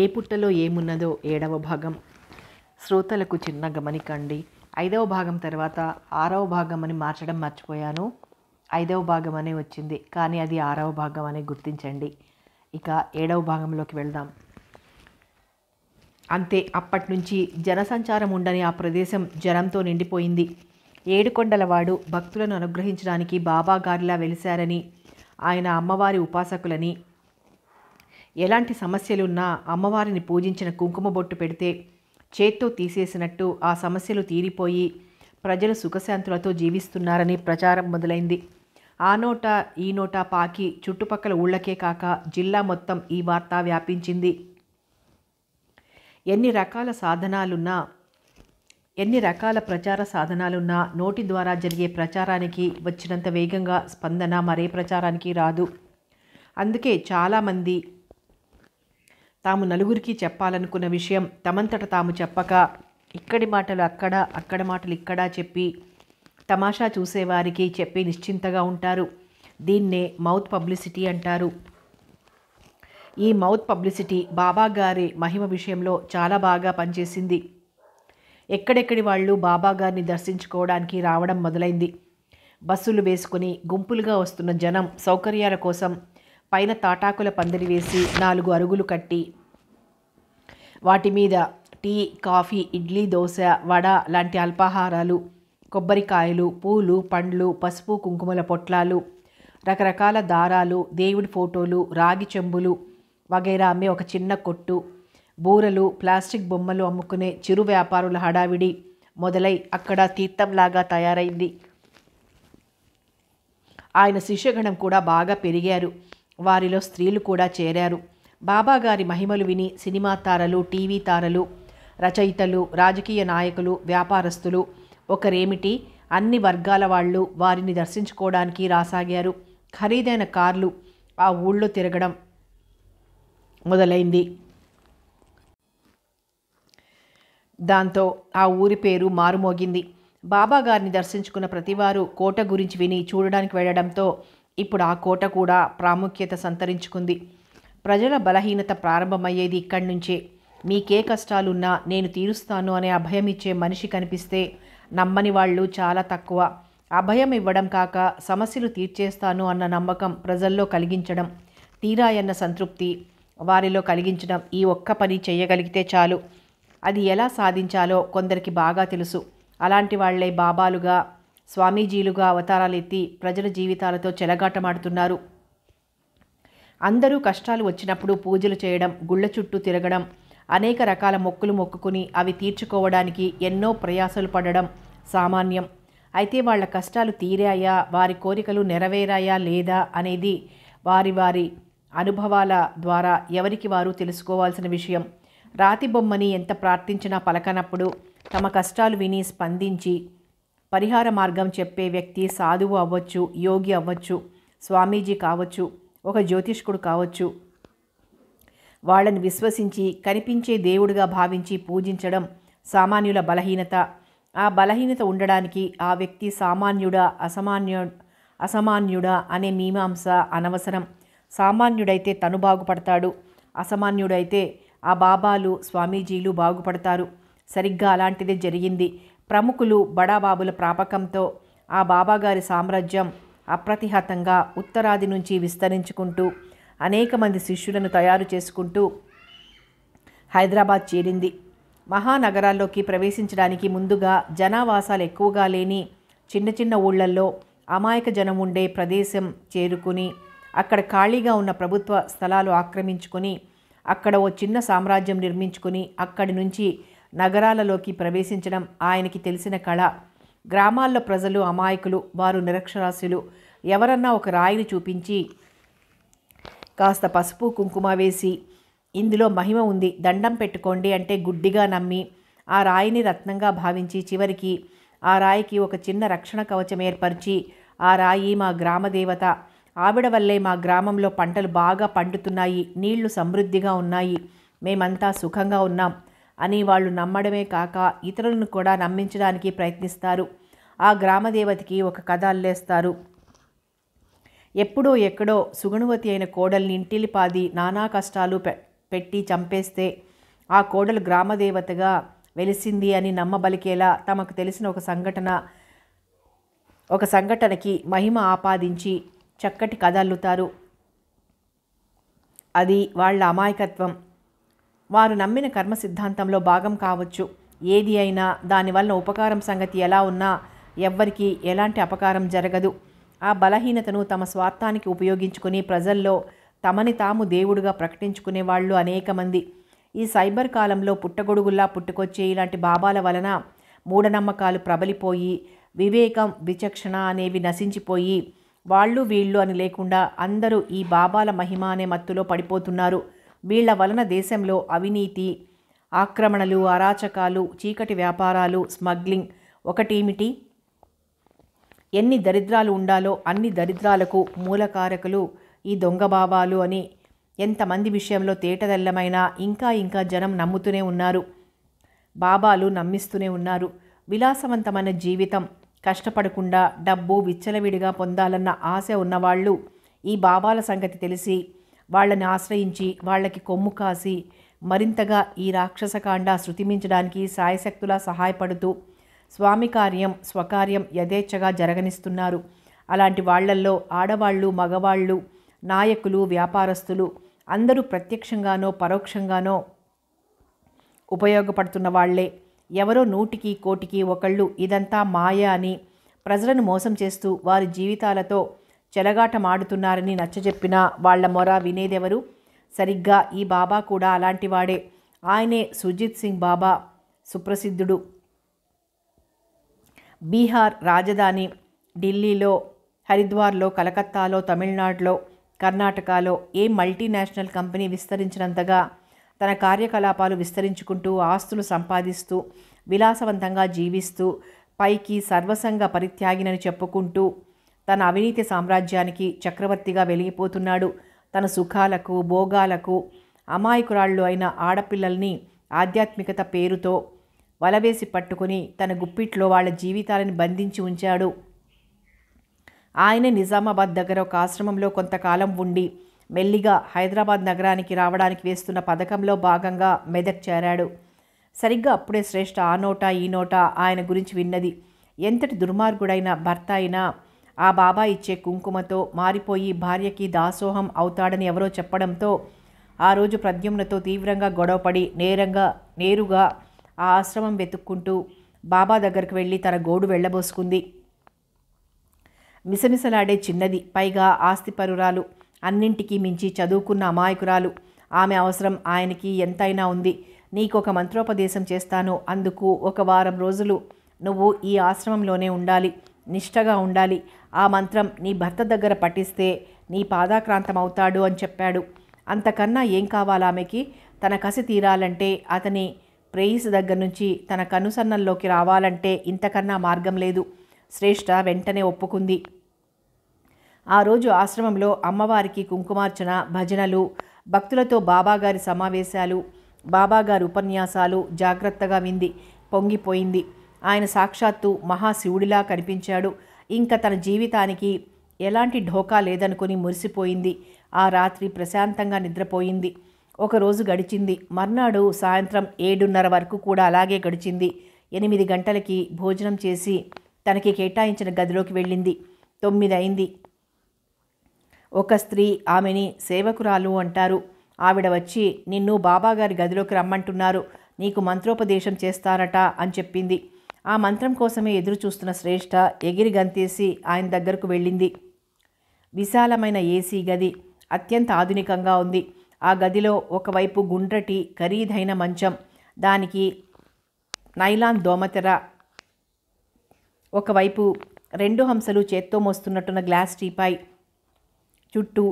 ఏ పుట్టలో ఏమున్నదో ఏడవ భాగం శ్రోతలకు చిన్న గమనికండి ఐదవ భాగం తర్వాత ఆరవ భాగం అని మార్చడం మర్చిపోయాను ఐదవ భాగం అనే వచ్చింది కానీ అది ఆరవ భాగం అని గుర్తించండి ఇక ఏడవ భాగంలోకి వెళ్దాం అంతే అప్పటి నుంచి జనసంచారం ఉండని ఆ ప్రదేశం జనంతో నిండిపోయింది ఏడుకొండలవాడు భక్తులను అనుగ్రహించడానికి బాబాగారిలా వెలిశారని ఆయన అమ్మవారి ఉపాసకులని ఎలాంటి సమస్యలున్నా అమ్మవారిని పూజించిన కుంకుమ బొట్టు పెడితే చేత్తో తీసేసినట్టు ఆ సమస్యలు తీరిపోయి ప్రజలు సుఖశాంతులతో జీవిస్తున్నారని ప్రచారం మొదలైంది ఆ నోట ఈ నోట పాకి చుట్టుపక్కల ఊళ్ళకే కాక జిల్లా మొత్తం ఈ వార్త వ్యాపించింది ఎన్ని రకాల సాధనాలున్నా ఎన్ని రకాల ప్రచార సాధనాలున్నా నోటి ద్వారా జరిగే ప్రచారానికి వచ్చినంత వేగంగా స్పందన మరే ప్రచారానికి రాదు అందుకే చాలామంది తాము నలుగురికి చెప్పాలనుకున్న విషయం తమంతట తాము చెప్పక ఇక్కడి మాటలు అక్కడ అక్కడ మాటలు ఇక్కడా చెప్పి తమాషా చూసేవారికి చెప్పి నిశ్చింతగా ఉంటారు దీన్నే మౌత్ పబ్లిసిటీ అంటారు ఈ మౌత్ పబ్లిసిటీ బాబా గారి మహిమ విషయంలో చాలా బాగా పనిచేసింది ఎక్కడెక్కడి వాళ్ళు బాబా గారిని దర్శించుకోవడానికి రావడం మొదలైంది బస్సులు వేసుకుని గుంపులుగా వస్తున్న జనం సౌకర్యాల కోసం పైన తాటాకుల పందిరి వేసి నాలుగు అరుగులు కట్టి వాటి మీద టీ కాఫీ ఇడ్లీ దోశ వడ లాంటి అల్పాహారాలు కొబ్బరికాయలు పూలు పండ్లు పసుపు కుంకుమల పొట్లాలు రకరకాల దారాలు దేవుడి ఫోటోలు రాగి చెంబులు వగైరా అమ్మే ఒక చిన్న కొట్టు బూరలు ప్లాస్టిక్ బొమ్మలు అమ్ముకునే చిరు వ్యాపారుల హడావిడి మొదలై అక్కడ తీర్థంలాగా తయారైంది ఆయన శిష్యగణం కూడా బాగా పెరిగారు వారిలో స్త్రీలు కూడా చేరారు బాబాగారి మహిమలు విని సినిమా తారలు టీవీ తారలు రచయితలు రాజకీయ నాయకులు వ్యాపారస్తులు ఒకరేమిటి అన్ని వర్గాల వాళ్ళు వారిని దర్శించుకోవడానికి రాసాగారు ఖరీదైన కార్లు ఆ ఊళ్ళో తిరగడం మొదలైంది దాంతో ఆ ఊరి పేరు మారుమోగింది బాబాగారిని దర్శించుకున్న ప్రతివారు కోట గురించి విని చూడడానికి వెళ్ళడంతో ఇప్పుడు ఆ కోట కూడా ప్రాముఖ్యత సంతరించుకుంది ప్రజల బలహీనత ప్రారంభమయ్యేది ఇక్కడి నుంచే మీకే కష్టాలున్నా నేను తీరుస్తాను అనే అభయం ఇచ్చే మనిషి కనిపిస్తే నమ్మని వాళ్ళు చాలా తక్కువ అభయం ఇవ్వడం కాక సమస్యలు తీర్చేస్తాను అన్న నమ్మకం ప్రజల్లో కలిగించడం తీరాయన్న సంతృప్తి వారిలో కలిగించడం ఈ ఒక్క పని చేయగలిగితే చాలు అది ఎలా సాధించాలో కొందరికి బాగా తెలుసు అలాంటి వాళ్లే బాబాలుగా స్వామీజీలుగా అవతారాలు ఎత్తి ప్రజల జీవితాలతో చెలగాటమాడుతున్నారు అందరూ కష్టాలు వచ్చినప్పుడు పూజలు చేయడం గుళ్ళ చుట్టూ తిరగడం అనేక రకాల మొక్కులు మొక్కుకుని అవి తీర్చుకోవడానికి ఎన్నో ప్రయాసలు పడడం సామాన్యం అయితే వాళ్ళ కష్టాలు తీరాయా వారి కోరికలు నెరవేరాయా లేదా అనేది వారి వారి అనుభవాల ద్వారా ఎవరికి వారు తెలుసుకోవాల్సిన విషయం రాతి బొమ్మని ఎంత ప్రార్థించినా పలకనప్పుడు తమ కష్టాలు విని స్పందించి పరిహార మార్గం చెప్పే వ్యక్తి సాధువు అవ్వచ్చు యోగి అవ్వచ్చు స్వామీజీ కావచ్చు ఒక జ్యోతిష్కుడు కావచ్చు వాళ్ళని విశ్వసించి కనిపించే దేవుడిగా భావించి పూజించడం సామాన్యుల బలహీనత ఆ బలహీనత ఉండడానికి ఆ వ్యక్తి సామాన్యుడా అసామాన్యు అసామాన్యుడా అనే మీమాంస అనవసరం సామాన్యుడైతే తను బాగుపడతాడు అసామాన్యుడైతే ఆ బాబాలు స్వామీజీలు బాగుపడతారు సరిగ్గా అలాంటిదే జరిగింది ప్రముఖులు బడాబాబుల ప్రాపకంతో ఆ బాబాగారి సామ్రాజ్యం అప్రతిహతంగా ఉత్తరాది నుంచి విస్తరించుకుంటూ అనేక మంది శిష్యులను తయారు చేసుకుంటూ హైదరాబాద్ చేరింది మహానగరాల్లోకి ప్రవేశించడానికి ముందుగా జనావాసాలు ఎక్కువగా లేని చిన్న చిన్న ఊళ్ళల్లో అమాయక జనం ఉండే ప్రదేశం చేరుకుని అక్కడ ఖాళీగా ఉన్న ప్రభుత్వ స్థలాలు ఆక్రమించుకొని అక్కడ ఓ చిన్న సామ్రాజ్యం నిర్మించుకుని అక్కడి నుంచి నగరాలలోకి ప్రవేశించడం ఆయనకి తెలిసిన కళ గ్రామాల్లో ప్రజలు అమాయకులు వారు నిరక్షరాస్యులు ఎవరన్నా ఒక రాయిని చూపించి కాస్త పసుపు కుంకుమ వేసి ఇందులో మహిమ ఉంది దండం పెట్టుకోండి అంటే గుడ్డిగా నమ్మి ఆ రాయిని రత్నంగా భావించి చివరికి ఆ రాయికి ఒక చిన్న రక్షణ కవచం ఏర్పరిచి ఆ రాయి మా గ్రామదేవత ఆవిడ వల్లే మా గ్రామంలో పంటలు బాగా పండుతున్నాయి నీళ్లు సమృద్ధిగా ఉన్నాయి మేమంతా సుఖంగా ఉన్నాం అని వాళ్ళు నమ్మడమే కాక ఇతరులను కూడా నమ్మించడానికి ప్రయత్నిస్తారు ఆ గ్రామదేవతకి ఒక కథ అల్లేస్తారు ఎప్పుడో ఎక్కడో సుగుణవతి అయిన కోడల్ని ఇంటిలి పాది నానా కష్టాలు పెట్టి చంపేస్తే ఆ కోడలు గ్రామదేవతగా వెలిసింది అని నమ్మబలికేలా తమకు తెలిసిన ఒక సంఘటన ఒక సంఘటనకి మహిమ ఆపాదించి చక్కటి కథ అల్లుతారు అది వాళ్ళ అమాయకత్వం వారు నమ్మిన కర్మ సిద్ధాంతంలో భాగం కావచ్చు ఏది అయినా దానివల్ల ఉపకారం సంగతి ఎలా ఉన్నా ఎవ్వరికీ ఎలాంటి అపకారం జరగదు ఆ బలహీనతను తమ స్వార్థానికి ఉపయోగించుకుని ప్రజల్లో తమని తాము దేవుడుగా ప్రకటించుకునే వాళ్ళు అనేక మంది ఈ సైబర్ కాలంలో పుట్టగొడుగుల్లా పుట్టుకొచ్చే ఇలాంటి బాబాల వలన మూఢనమ్మకాలు ప్రబలిపోయి వివేకం విచక్షణ అనేవి నశించిపోయి వాళ్ళు వీళ్ళు అని లేకుండా అందరూ ఈ బాబాల మహిమ అనే మత్తులో పడిపోతున్నారు వీళ్ల వలన దేశంలో అవినీతి ఆక్రమణలు అరాచకాలు చీకటి వ్యాపారాలు స్మగ్లింగ్ ఒకటేమిటి ఎన్ని దరిద్రాలు ఉండాలో అన్ని దరిద్రాలకు మూలకారకులు ఈ దొంగబాబాలు అని ఎంతమంది విషయంలో తేటదెల్లమైనా ఇంకా ఇంకా జనం నమ్ముతూనే ఉన్నారు బాబాలు నమ్మిస్తూనే ఉన్నారు విలాసవంతమైన జీవితం కష్టపడకుండా డబ్బు విచ్చలవిడిగా పొందాలన్న ఆశ ఉన్నవాళ్ళు ఈ బాబాల సంగతి తెలిసి వాళ్ళని ఆశ్రయించి వాళ్ళకి కొమ్ము కాసి మరింతగా ఈ రాక్షసకాండ శృతిమించడానికి సాయశక్తులా సహాయపడుతూ స్వామి కార్యం స్వకార్యం యథేచ్ఛగా జరగనిస్తున్నారు అలాంటి వాళ్లల్లో ఆడవాళ్ళు మగవాళ్ళు నాయకులు వ్యాపారస్తులు అందరూ ప్రత్యక్షంగానో పరోక్షంగానో ఉపయోగపడుతున్న వాళ్లే ఎవరో నూటికి కోటికి ఒకళ్ళు ఇదంతా మాయ అని ప్రజలను మోసం చేస్తూ వారి జీవితాలతో చెలగాటమాడుతున్నారని నచ్చజెప్పినా వాళ్ల మొర వినేదెవరు సరిగ్గా ఈ బాబా కూడా అలాంటివాడే ఆయనే సుజిత్ సింగ్ బాబా సుప్రసిద్ధుడు బీహార్ రాజధాని ఢిల్లీలో హరిద్వార్లో కలకత్తాలో తమిళనాడులో కర్ణాటకలో ఏ మల్టీనేషనల్ కంపెనీ విస్తరించినంతగా తన కార్యకలాపాలు విస్తరించుకుంటూ ఆస్తులు సంపాదిస్తూ విలాసవంతంగా జీవిస్తూ పైకి సర్వసంగ పరిత్యాగినని చెప్పుకుంటూ తన అవినీతి సామ్రాజ్యానికి చక్రవర్తిగా వెలిగిపోతున్నాడు తన సుఖాలకు భోగాలకు అమాయకురాళ్ళు అయిన ఆడపిల్లల్ని ఆధ్యాత్మికత పేరుతో వలవేసి పట్టుకుని తన గుప్పిట్లో వాళ్ళ జీవితాలను బంధించి ఉంచాడు ఆయన నిజామాబాద్ దగ్గర ఒక ఆశ్రమంలో కొంతకాలం ఉండి మెల్లిగా హైదరాబాద్ నగరానికి రావడానికి వేస్తున్న పథకంలో భాగంగా మెదక్ చేరాడు సరిగ్గా అప్పుడే శ్రేష్ఠ ఆ నోటా ఈ నోటా ఆయన గురించి విన్నది ఎంతటి దుర్మార్గుడైన భర్త అయినా ఆ బాబా ఇచ్చే కుంకుమతో మారిపోయి భార్యకి దాసోహం అవుతాడని ఎవరో చెప్పడంతో ఆ రోజు ప్రద్యుమ్నతో తీవ్రంగా గొడవపడి నేరంగా నేరుగా ఆ ఆశ్రమం వెతుక్కుంటూ బాబా దగ్గరకు వెళ్ళి తన గోడు వెళ్ళబోసుకుంది మిసమిసలాడే చిన్నది పైగా ఆస్తిపరురాలు అన్నింటికీ మించి చదువుకున్న అమాయకురాలు ఆమె అవసరం ఆయనకి ఎంతైనా ఉంది నీకు ఒక మంత్రోపదేశం చేస్తాను అందుకు ఒక వారం రోజులు నువ్వు ఈ ఆశ్రమంలోనే ఉండాలి నిష్టగా ఉండాలి ఆ మంత్రం నీ భర్త దగ్గర పఠిస్తే నీ పాదాక్రాంతమవుతాడు అని చెప్పాడు అంతకన్నా ఏం కావాలి ఆమెకి తన కసి తీరాలంటే అతని ప్రేయసి దగ్గర నుంచి తన కనుసన్నల్లోకి రావాలంటే ఇంతకన్నా మార్గం లేదు శ్రేష్ఠ వెంటనే ఒప్పుకుంది ఆ రోజు ఆశ్రమంలో అమ్మవారికి కుంకుమార్చన భజనలు భక్తులతో బాబాగారి సమావేశాలు బాబాగారి ఉపన్యాసాలు జాగ్రత్తగా వింది పొంగిపోయింది ఆయన సాక్షాత్తు మహాశివుడిలా కనిపించాడు ఇంకా తన జీవితానికి ఎలాంటి ఢోకా లేదనుకుని మురిసిపోయింది ఆ రాత్రి ప్రశాంతంగా నిద్రపోయింది ఒకరోజు గడిచింది మర్నాడు సాయంత్రం ఏడున్నర వరకు కూడా అలాగే గడిచింది ఎనిమిది గంటలకి భోజనం చేసి తనకి కేటాయించిన గదిలోకి వెళ్ళింది తొమ్మిది అయింది ఒక స్త్రీ ఆమెని సేవకురాలు అంటారు ఆవిడ వచ్చి నిన్ను బాబాగారి గదిలోకి రమ్మంటున్నారు నీకు మంత్రోపదేశం చేస్తారట అని చెప్పింది ఆ మంత్రం కోసమే ఎదురు చూస్తున్న శ్రేష్ఠ ఎగిరి గంతేసి ఆయన దగ్గరకు వెళ్ళింది విశాలమైన ఏసీ గది అత్యంత ఆధునికంగా ఉంది ఆ గదిలో ఒకవైపు గుండ్రటి ఖరీదైన మంచం దానికి నైలాన్ దోమతెర ఒకవైపు రెండు హంసలు చేత్తో మోస్తున్నట్టున్న గ్లాస్ టీపై చుట్టూ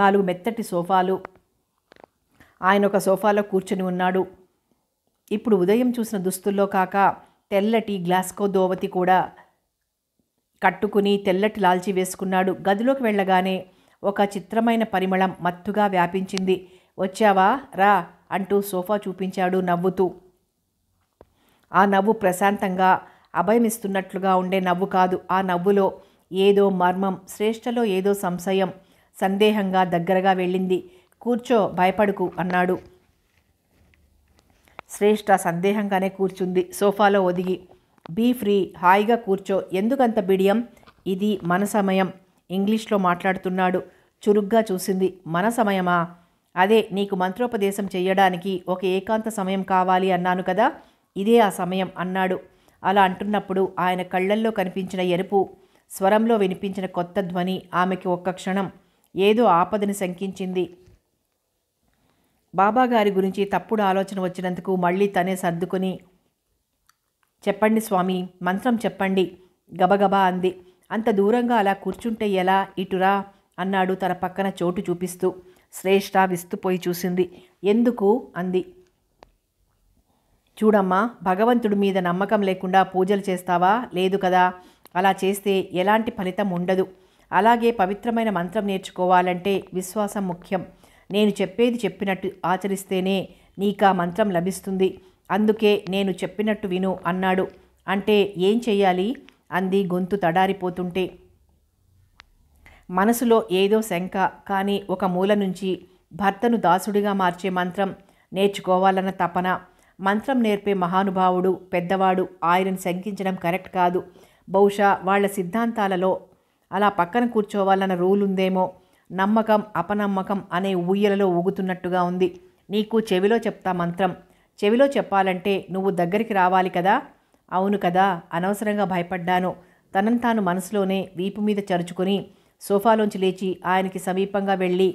నాలుగు మెత్తటి సోఫాలు ఆయన ఒక సోఫాలో కూర్చొని ఉన్నాడు ఇప్పుడు ఉదయం చూసిన దుస్తుల్లో కాక తెల్లటి గ్లాస్కో దోవతి కూడా కట్టుకుని తెల్లటి లాల్చి వేసుకున్నాడు గదిలోకి వెళ్ళగానే ఒక చిత్రమైన పరిమళం మత్తుగా వ్యాపించింది వచ్చావా రా అంటూ సోఫా చూపించాడు నవ్వుతూ ఆ నవ్వు ప్రశాంతంగా అభయమిస్తున్నట్లుగా ఉండే నవ్వు కాదు ఆ నవ్వులో ఏదో మర్మం శ్రేష్టలో ఏదో సంశయం సందేహంగా దగ్గరగా వెళ్ళింది కూర్చో భయపడుకు అన్నాడు శ్రేష్ఠ సందేహంగానే కూర్చుంది సోఫాలో ఒదిగి బీ ఫ్రీ హాయిగా కూర్చో ఎందుకంత బిడియం ఇది మన సమయం ఇంగ్లీష్లో మాట్లాడుతున్నాడు చురుగ్గా చూసింది మన సమయమా అదే నీకు మంత్రోపదేశం చేయడానికి ఒక ఏకాంత సమయం కావాలి అన్నాను కదా ఇదే ఆ సమయం అన్నాడు అలా అంటున్నప్పుడు ఆయన కళ్ళల్లో కనిపించిన ఎరుపు స్వరంలో వినిపించిన కొత్త ధ్వని ఆమెకి ఒక్క క్షణం ఏదో ఆపదని శంకించింది బాబాగారి గురించి తప్పుడు ఆలోచన వచ్చినందుకు మళ్ళీ తనే సర్దుకుని చెప్పండి స్వామి మంత్రం చెప్పండి గబగబా అంది అంత దూరంగా అలా కూర్చుంటే ఎలా ఇటురా అన్నాడు తన పక్కన చోటు చూపిస్తూ శ్రేష్ఠ విస్తుపోయి చూసింది ఎందుకు అంది చూడమ్మా భగవంతుడి మీద నమ్మకం లేకుండా పూజలు చేస్తావా లేదు కదా అలా చేస్తే ఎలాంటి ఫలితం ఉండదు అలాగే పవిత్రమైన మంత్రం నేర్చుకోవాలంటే విశ్వాసం ముఖ్యం నేను చెప్పేది చెప్పినట్టు ఆచరిస్తేనే నీకా మంత్రం లభిస్తుంది అందుకే నేను చెప్పినట్టు విను అన్నాడు అంటే ఏం చెయ్యాలి అంది గొంతు తడారిపోతుంటే మనసులో ఏదో శంక కానీ ఒక మూల నుంచి భర్తను దాసుడిగా మార్చే మంత్రం నేర్చుకోవాలన్న తపన మంత్రం నేర్పే మహానుభావుడు పెద్దవాడు ఆయనను శంకించడం కరెక్ట్ కాదు బహుశా వాళ్ళ సిద్ధాంతాలలో అలా పక్కన కూర్చోవాలన్న రూల్ ఉందేమో నమ్మకం అపనమ్మకం అనే ఉయ్యలలో ఊగుతున్నట్టుగా ఉంది నీకు చెవిలో చెప్తా మంత్రం చెవిలో చెప్పాలంటే నువ్వు దగ్గరికి రావాలి కదా అవును కదా అనవసరంగా భయపడ్డాను తనను తాను మనసులోనే వీపు మీద చరుచుకొని సోఫాలోంచి లేచి ఆయనకి సమీపంగా వెళ్ళి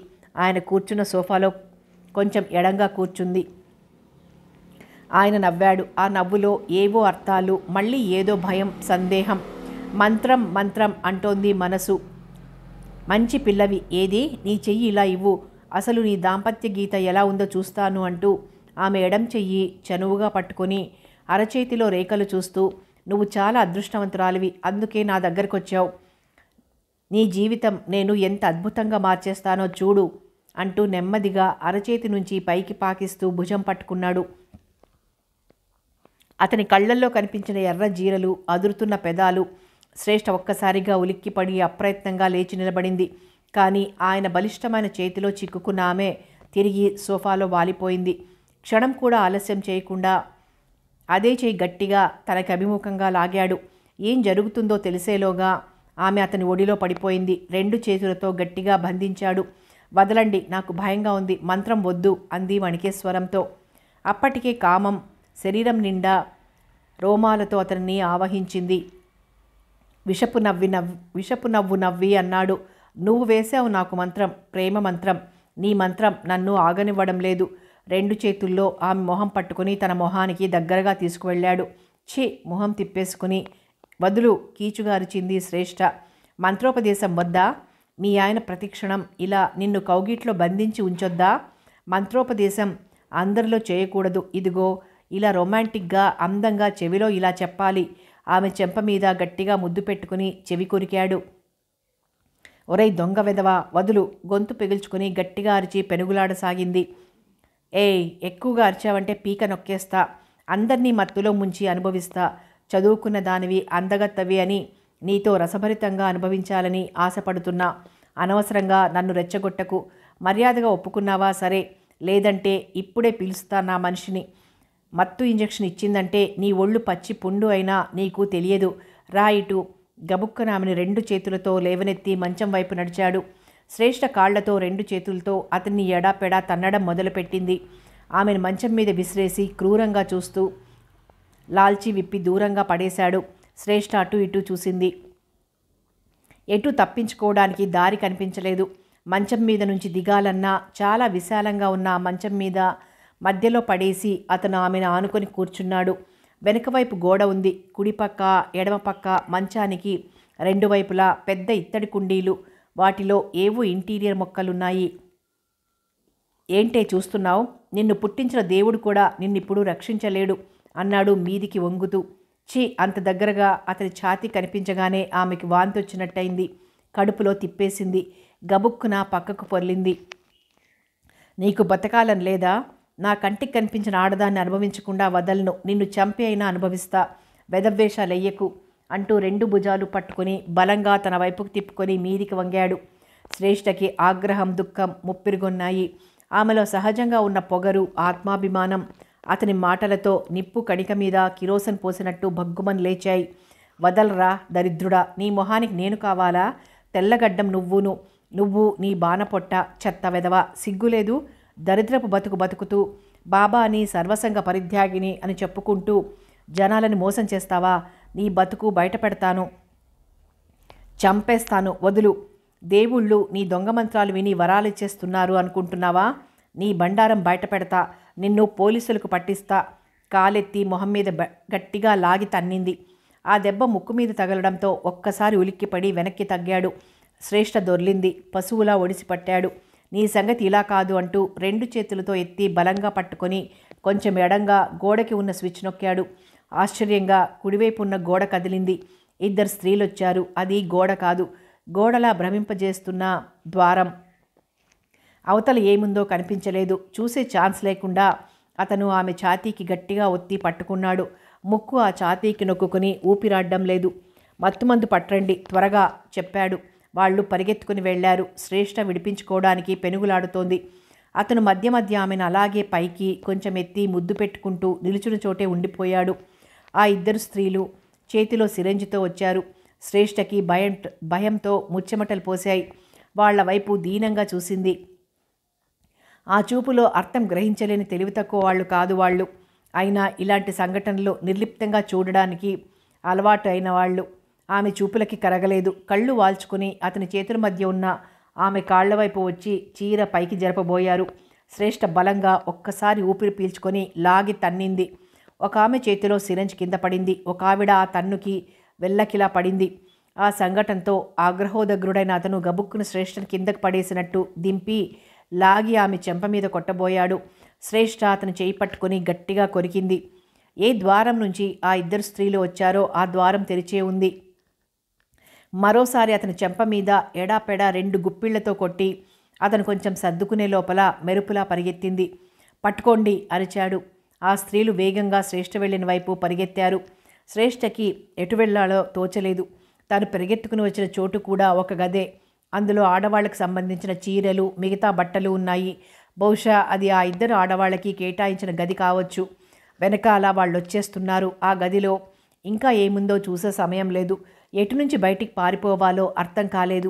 ఆయన కూర్చున్న సోఫాలో కొంచెం ఎడంగా కూర్చుంది ఆయన నవ్వాడు ఆ నవ్వులో ఏవో అర్థాలు మళ్ళీ ఏదో భయం సందేహం మంత్రం మంత్రం అంటోంది మనసు మంచి పిల్లవి ఏది నీ చెయ్యి ఇలా ఇవ్వు అసలు నీ దాంపత్య గీత ఎలా ఉందో చూస్తాను అంటూ ఆమె ఎడం చెయ్యి చనువుగా పట్టుకొని అరచేతిలో రేఖలు చూస్తూ నువ్వు చాలా అదృష్టవంతురాలివి అందుకే నా దగ్గరకు వచ్చావు నీ జీవితం నేను ఎంత అద్భుతంగా మార్చేస్తానో చూడు అంటూ నెమ్మదిగా అరచేతి నుంచి పైకి పాకిస్తూ భుజం పట్టుకున్నాడు అతని కళ్ళల్లో కనిపించిన ఎర్ర జీరలు అదురుతున్న పెదాలు శ్రేష్ఠ ఒక్కసారిగా ఉలిక్కిపడి అప్రయత్నంగా లేచి నిలబడింది కానీ ఆయన బలిష్టమైన చేతిలో చిక్కుకున్న ఆమె తిరిగి సోఫాలో వాలిపోయింది క్షణం కూడా ఆలస్యం చేయకుండా అదే చేయి గట్టిగా తనకి అభిముఖంగా లాగాడు ఏం జరుగుతుందో తెలిసేలోగా ఆమె అతని ఒడిలో పడిపోయింది రెండు చేతులతో గట్టిగా బంధించాడు వదలండి నాకు భయంగా ఉంది మంత్రం వద్దు అంది వణికేశ్వరంతో అప్పటికే కామం శరీరం నిండా రోమాలతో అతన్ని ఆవహించింది విషపు నవ్వి నవ్వి విషపు నవ్వు నవ్వి అన్నాడు నువ్వు వేసావు నాకు మంత్రం ప్రేమ మంత్రం నీ మంత్రం నన్ను ఆగనివ్వడం లేదు రెండు చేతుల్లో ఆమె మొహం పట్టుకుని తన మొహానికి దగ్గరగా తీసుకువెళ్ళాడు ఛీ మొహం తిప్పేసుకుని వదులు కీచుగారిచింది శ్రేష్ఠ మంత్రోపదేశం వద్దా మీ ఆయన ప్రతిక్షణం ఇలా నిన్ను కౌగిట్లో బంధించి ఉంచొద్దా మంత్రోపదేశం అందరిలో చేయకూడదు ఇదిగో ఇలా రొమాంటిక్గా అందంగా చెవిలో ఇలా చెప్పాలి ఆమె చెంప మీద గట్టిగా ముద్దు పెట్టుకుని చెవి కొరికాడు ఒరై దొంగ వెదవా వదులు గొంతు పెగుల్చుకుని గట్టిగా అరిచి పెనుగులాడసాగింది ఏయ్ ఎక్కువగా అరిచావంటే పీక నొక్కేస్తా అందరినీ మత్తులో ముంచి అనుభవిస్తా చదువుకున్న దానివి అందగత్తవి అని నీతో రసభరితంగా అనుభవించాలని ఆశపడుతున్నా అనవసరంగా నన్ను రెచ్చగొట్టకు మర్యాదగా ఒప్పుకున్నావా సరే లేదంటే ఇప్పుడే పిలుస్తా నా మనిషిని మత్తు ఇంజక్షన్ ఇచ్చిందంటే నీ ఒళ్ళు పచ్చి పుండు అయినా నీకు తెలియదు రా ఇటు గబుక్కన ఆమెను రెండు చేతులతో లేవనెత్తి మంచం వైపు నడిచాడు శ్రేష్ఠ కాళ్లతో రెండు చేతులతో అతన్ని ఎడాపెడా తన్నడం మొదలుపెట్టింది ఆమెను మంచం మీద విసిరేసి క్రూరంగా చూస్తూ లాల్చి విప్పి దూరంగా పడేశాడు శ్రేష్ఠ అటు ఇటు చూసింది ఎటు తప్పించుకోవడానికి దారి కనిపించలేదు మంచం మీద నుంచి దిగాలన్నా చాలా విశాలంగా ఉన్న మంచం మీద మధ్యలో పడేసి అతను ఆమెను ఆనుకొని కూర్చున్నాడు వెనుకవైపు గోడ ఉంది కుడిపక్క ఎడమపక్క మంచానికి రెండు వైపులా పెద్ద ఇత్తడి కుండీలు వాటిలో ఏవో ఇంటీరియర్ మొక్కలున్నాయి ఏంటే చూస్తున్నావు నిన్ను పుట్టించిన దేవుడు కూడా నిన్నిప్పుడు రక్షించలేడు అన్నాడు మీదికి వంగుతూ ఛీ అంత దగ్గరగా అతని ఛాతి కనిపించగానే ఆమెకి వాంతి వచ్చినట్టయింది కడుపులో తిప్పేసింది గబుక్కున పక్కకు పొర్లింది నీకు బతకాలని లేదా నా కంటికి కనిపించిన ఆడదాన్ని అనుభవించకుండా వదలను నిన్ను చంపి అయినా అనుభవిస్తా వెదవేషాలు ఎయ్యకు అంటూ రెండు భుజాలు పట్టుకుని బలంగా తన వైపుకు తిప్పుకొని మీదికి వంగాడు శ్రేష్ఠకి ఆగ్రహం దుఃఖం ముప్పిరుగొన్నాయి ఆమెలో సహజంగా ఉన్న పొగరు ఆత్మాభిమానం అతని మాటలతో నిప్పు కణిక మీద కిరోసన్ పోసినట్టు భగ్గుమని లేచాయి వదలరా దరిద్రుడా నీ మొహానికి నేను కావాలా తెల్లగడ్డం నువ్వును నువ్వు నీ బాణపొట్ట చెత్త వెదవ సిగ్గులేదు దరిద్రపు బతుకు బతుకుతూ బాబా నీ సర్వసంగ పరిత్యాగిని అని చెప్పుకుంటూ జనాలని మోసం చేస్తావా నీ బతుకు బయట పెడతాను చంపేస్తాను వదులు దేవుళ్ళు నీ దొంగ మంత్రాలు విని ఇచ్చేస్తున్నారు అనుకుంటున్నావా నీ బండారం బయట పెడతా నిన్ను పోలీసులకు పట్టిస్తా కాలెత్తి మొహం మీద గట్టిగా లాగి తన్నింది ఆ దెబ్బ ముక్కు మీద తగలడంతో ఒక్కసారి ఉలిక్కిపడి వెనక్కి తగ్గాడు శ్రేష్ఠ దొర్లింది పశువులా ఒడిసి పట్టాడు నీ సంగతి ఇలా కాదు అంటూ రెండు చేతులతో ఎత్తి బలంగా పట్టుకొని కొంచెం ఎడంగా గోడకి ఉన్న స్విచ్ నొక్కాడు ఆశ్చర్యంగా కుడివైపు ఉన్న గోడ కదిలింది ఇద్దరు స్త్రీలొచ్చారు అది గోడ కాదు గోడలా భ్రమింపజేస్తున్న ద్వారం అవతల ఏముందో కనిపించలేదు చూసే ఛాన్స్ లేకుండా అతను ఆమె ఛాతీకి గట్టిగా ఒత్తి పట్టుకున్నాడు ముక్కు ఆ ఛాతీకి నొక్కుని ఊపిరాడ్డం లేదు మత్తుమందు పట్టండి త్వరగా చెప్పాడు వాళ్ళు పరిగెత్తుకుని వెళ్లారు శ్రేష్ఠ విడిపించుకోవడానికి పెనుగులాడుతోంది అతను మధ్య మధ్య ఆమెను అలాగే పైకి కొంచెం ఎత్తి ముద్దు పెట్టుకుంటూ నిలుచున చోటే ఉండిపోయాడు ఆ ఇద్దరు స్త్రీలు చేతిలో సిరంజితో వచ్చారు శ్రేష్ఠకి భయం భయంతో ముచ్చెమటలు పోశాయి వాళ్ల వైపు దీనంగా చూసింది ఆ చూపులో అర్థం గ్రహించలేని తెలివి తక్కువ వాళ్ళు కాదు వాళ్ళు అయినా ఇలాంటి సంఘటనలు నిర్లిప్తంగా చూడడానికి అలవాటు అయిన వాళ్ళు ఆమె చూపులకి కరగలేదు కళ్ళు వాల్చుకుని అతని చేతుల మధ్య ఉన్న ఆమె వైపు వచ్చి చీర పైకి జరపబోయారు శ్రేష్ఠ బలంగా ఒక్కసారి ఊపిరి పీల్చుకొని లాగి తన్నింది ఒక ఆమె చేతిలో సిరంజ్ కింద పడింది ఒక ఆవిడ ఆ తన్నుకి వెళ్ళకిలా పడింది ఆ సంఘటనతో ఆగ్రహోదగ్రుడైన అతను గబుక్కును శ్రేష్ఠను కిందకు పడేసినట్టు దింపి లాగి ఆమె చెంప మీద కొట్టబోయాడు శ్రేష్ఠ అతను చేయి పట్టుకుని గట్టిగా కొరికింది ఏ ద్వారం నుంచి ఆ ఇద్దరు స్త్రీలు వచ్చారో ఆ ద్వారం తెరిచే ఉంది మరోసారి అతని చెంప మీద ఎడాపెడా రెండు గుప్పిళ్లతో కొట్టి అతను కొంచెం సర్దుకునే లోపల మెరుపులా పరిగెత్తింది పట్టుకోండి అరిచాడు ఆ స్త్రీలు వేగంగా శ్రేష్ఠ వెళ్ళిన వైపు పరిగెత్తారు శ్రేష్ఠకి ఎటు వెళ్లాలో తోచలేదు తాను పరిగెత్తుకుని వచ్చిన చోటు కూడా ఒక గదే అందులో ఆడవాళ్లకు సంబంధించిన చీరలు మిగతా బట్టలు ఉన్నాయి బహుశా అది ఆ ఇద్దరు ఆడవాళ్ళకి కేటాయించిన గది కావచ్చు వెనకాల వాళ్ళు వచ్చేస్తున్నారు ఆ గదిలో ఇంకా ఏముందో చూసే సమయం లేదు ఎటు నుంచి బయటికి పారిపోవాలో అర్థం కాలేదు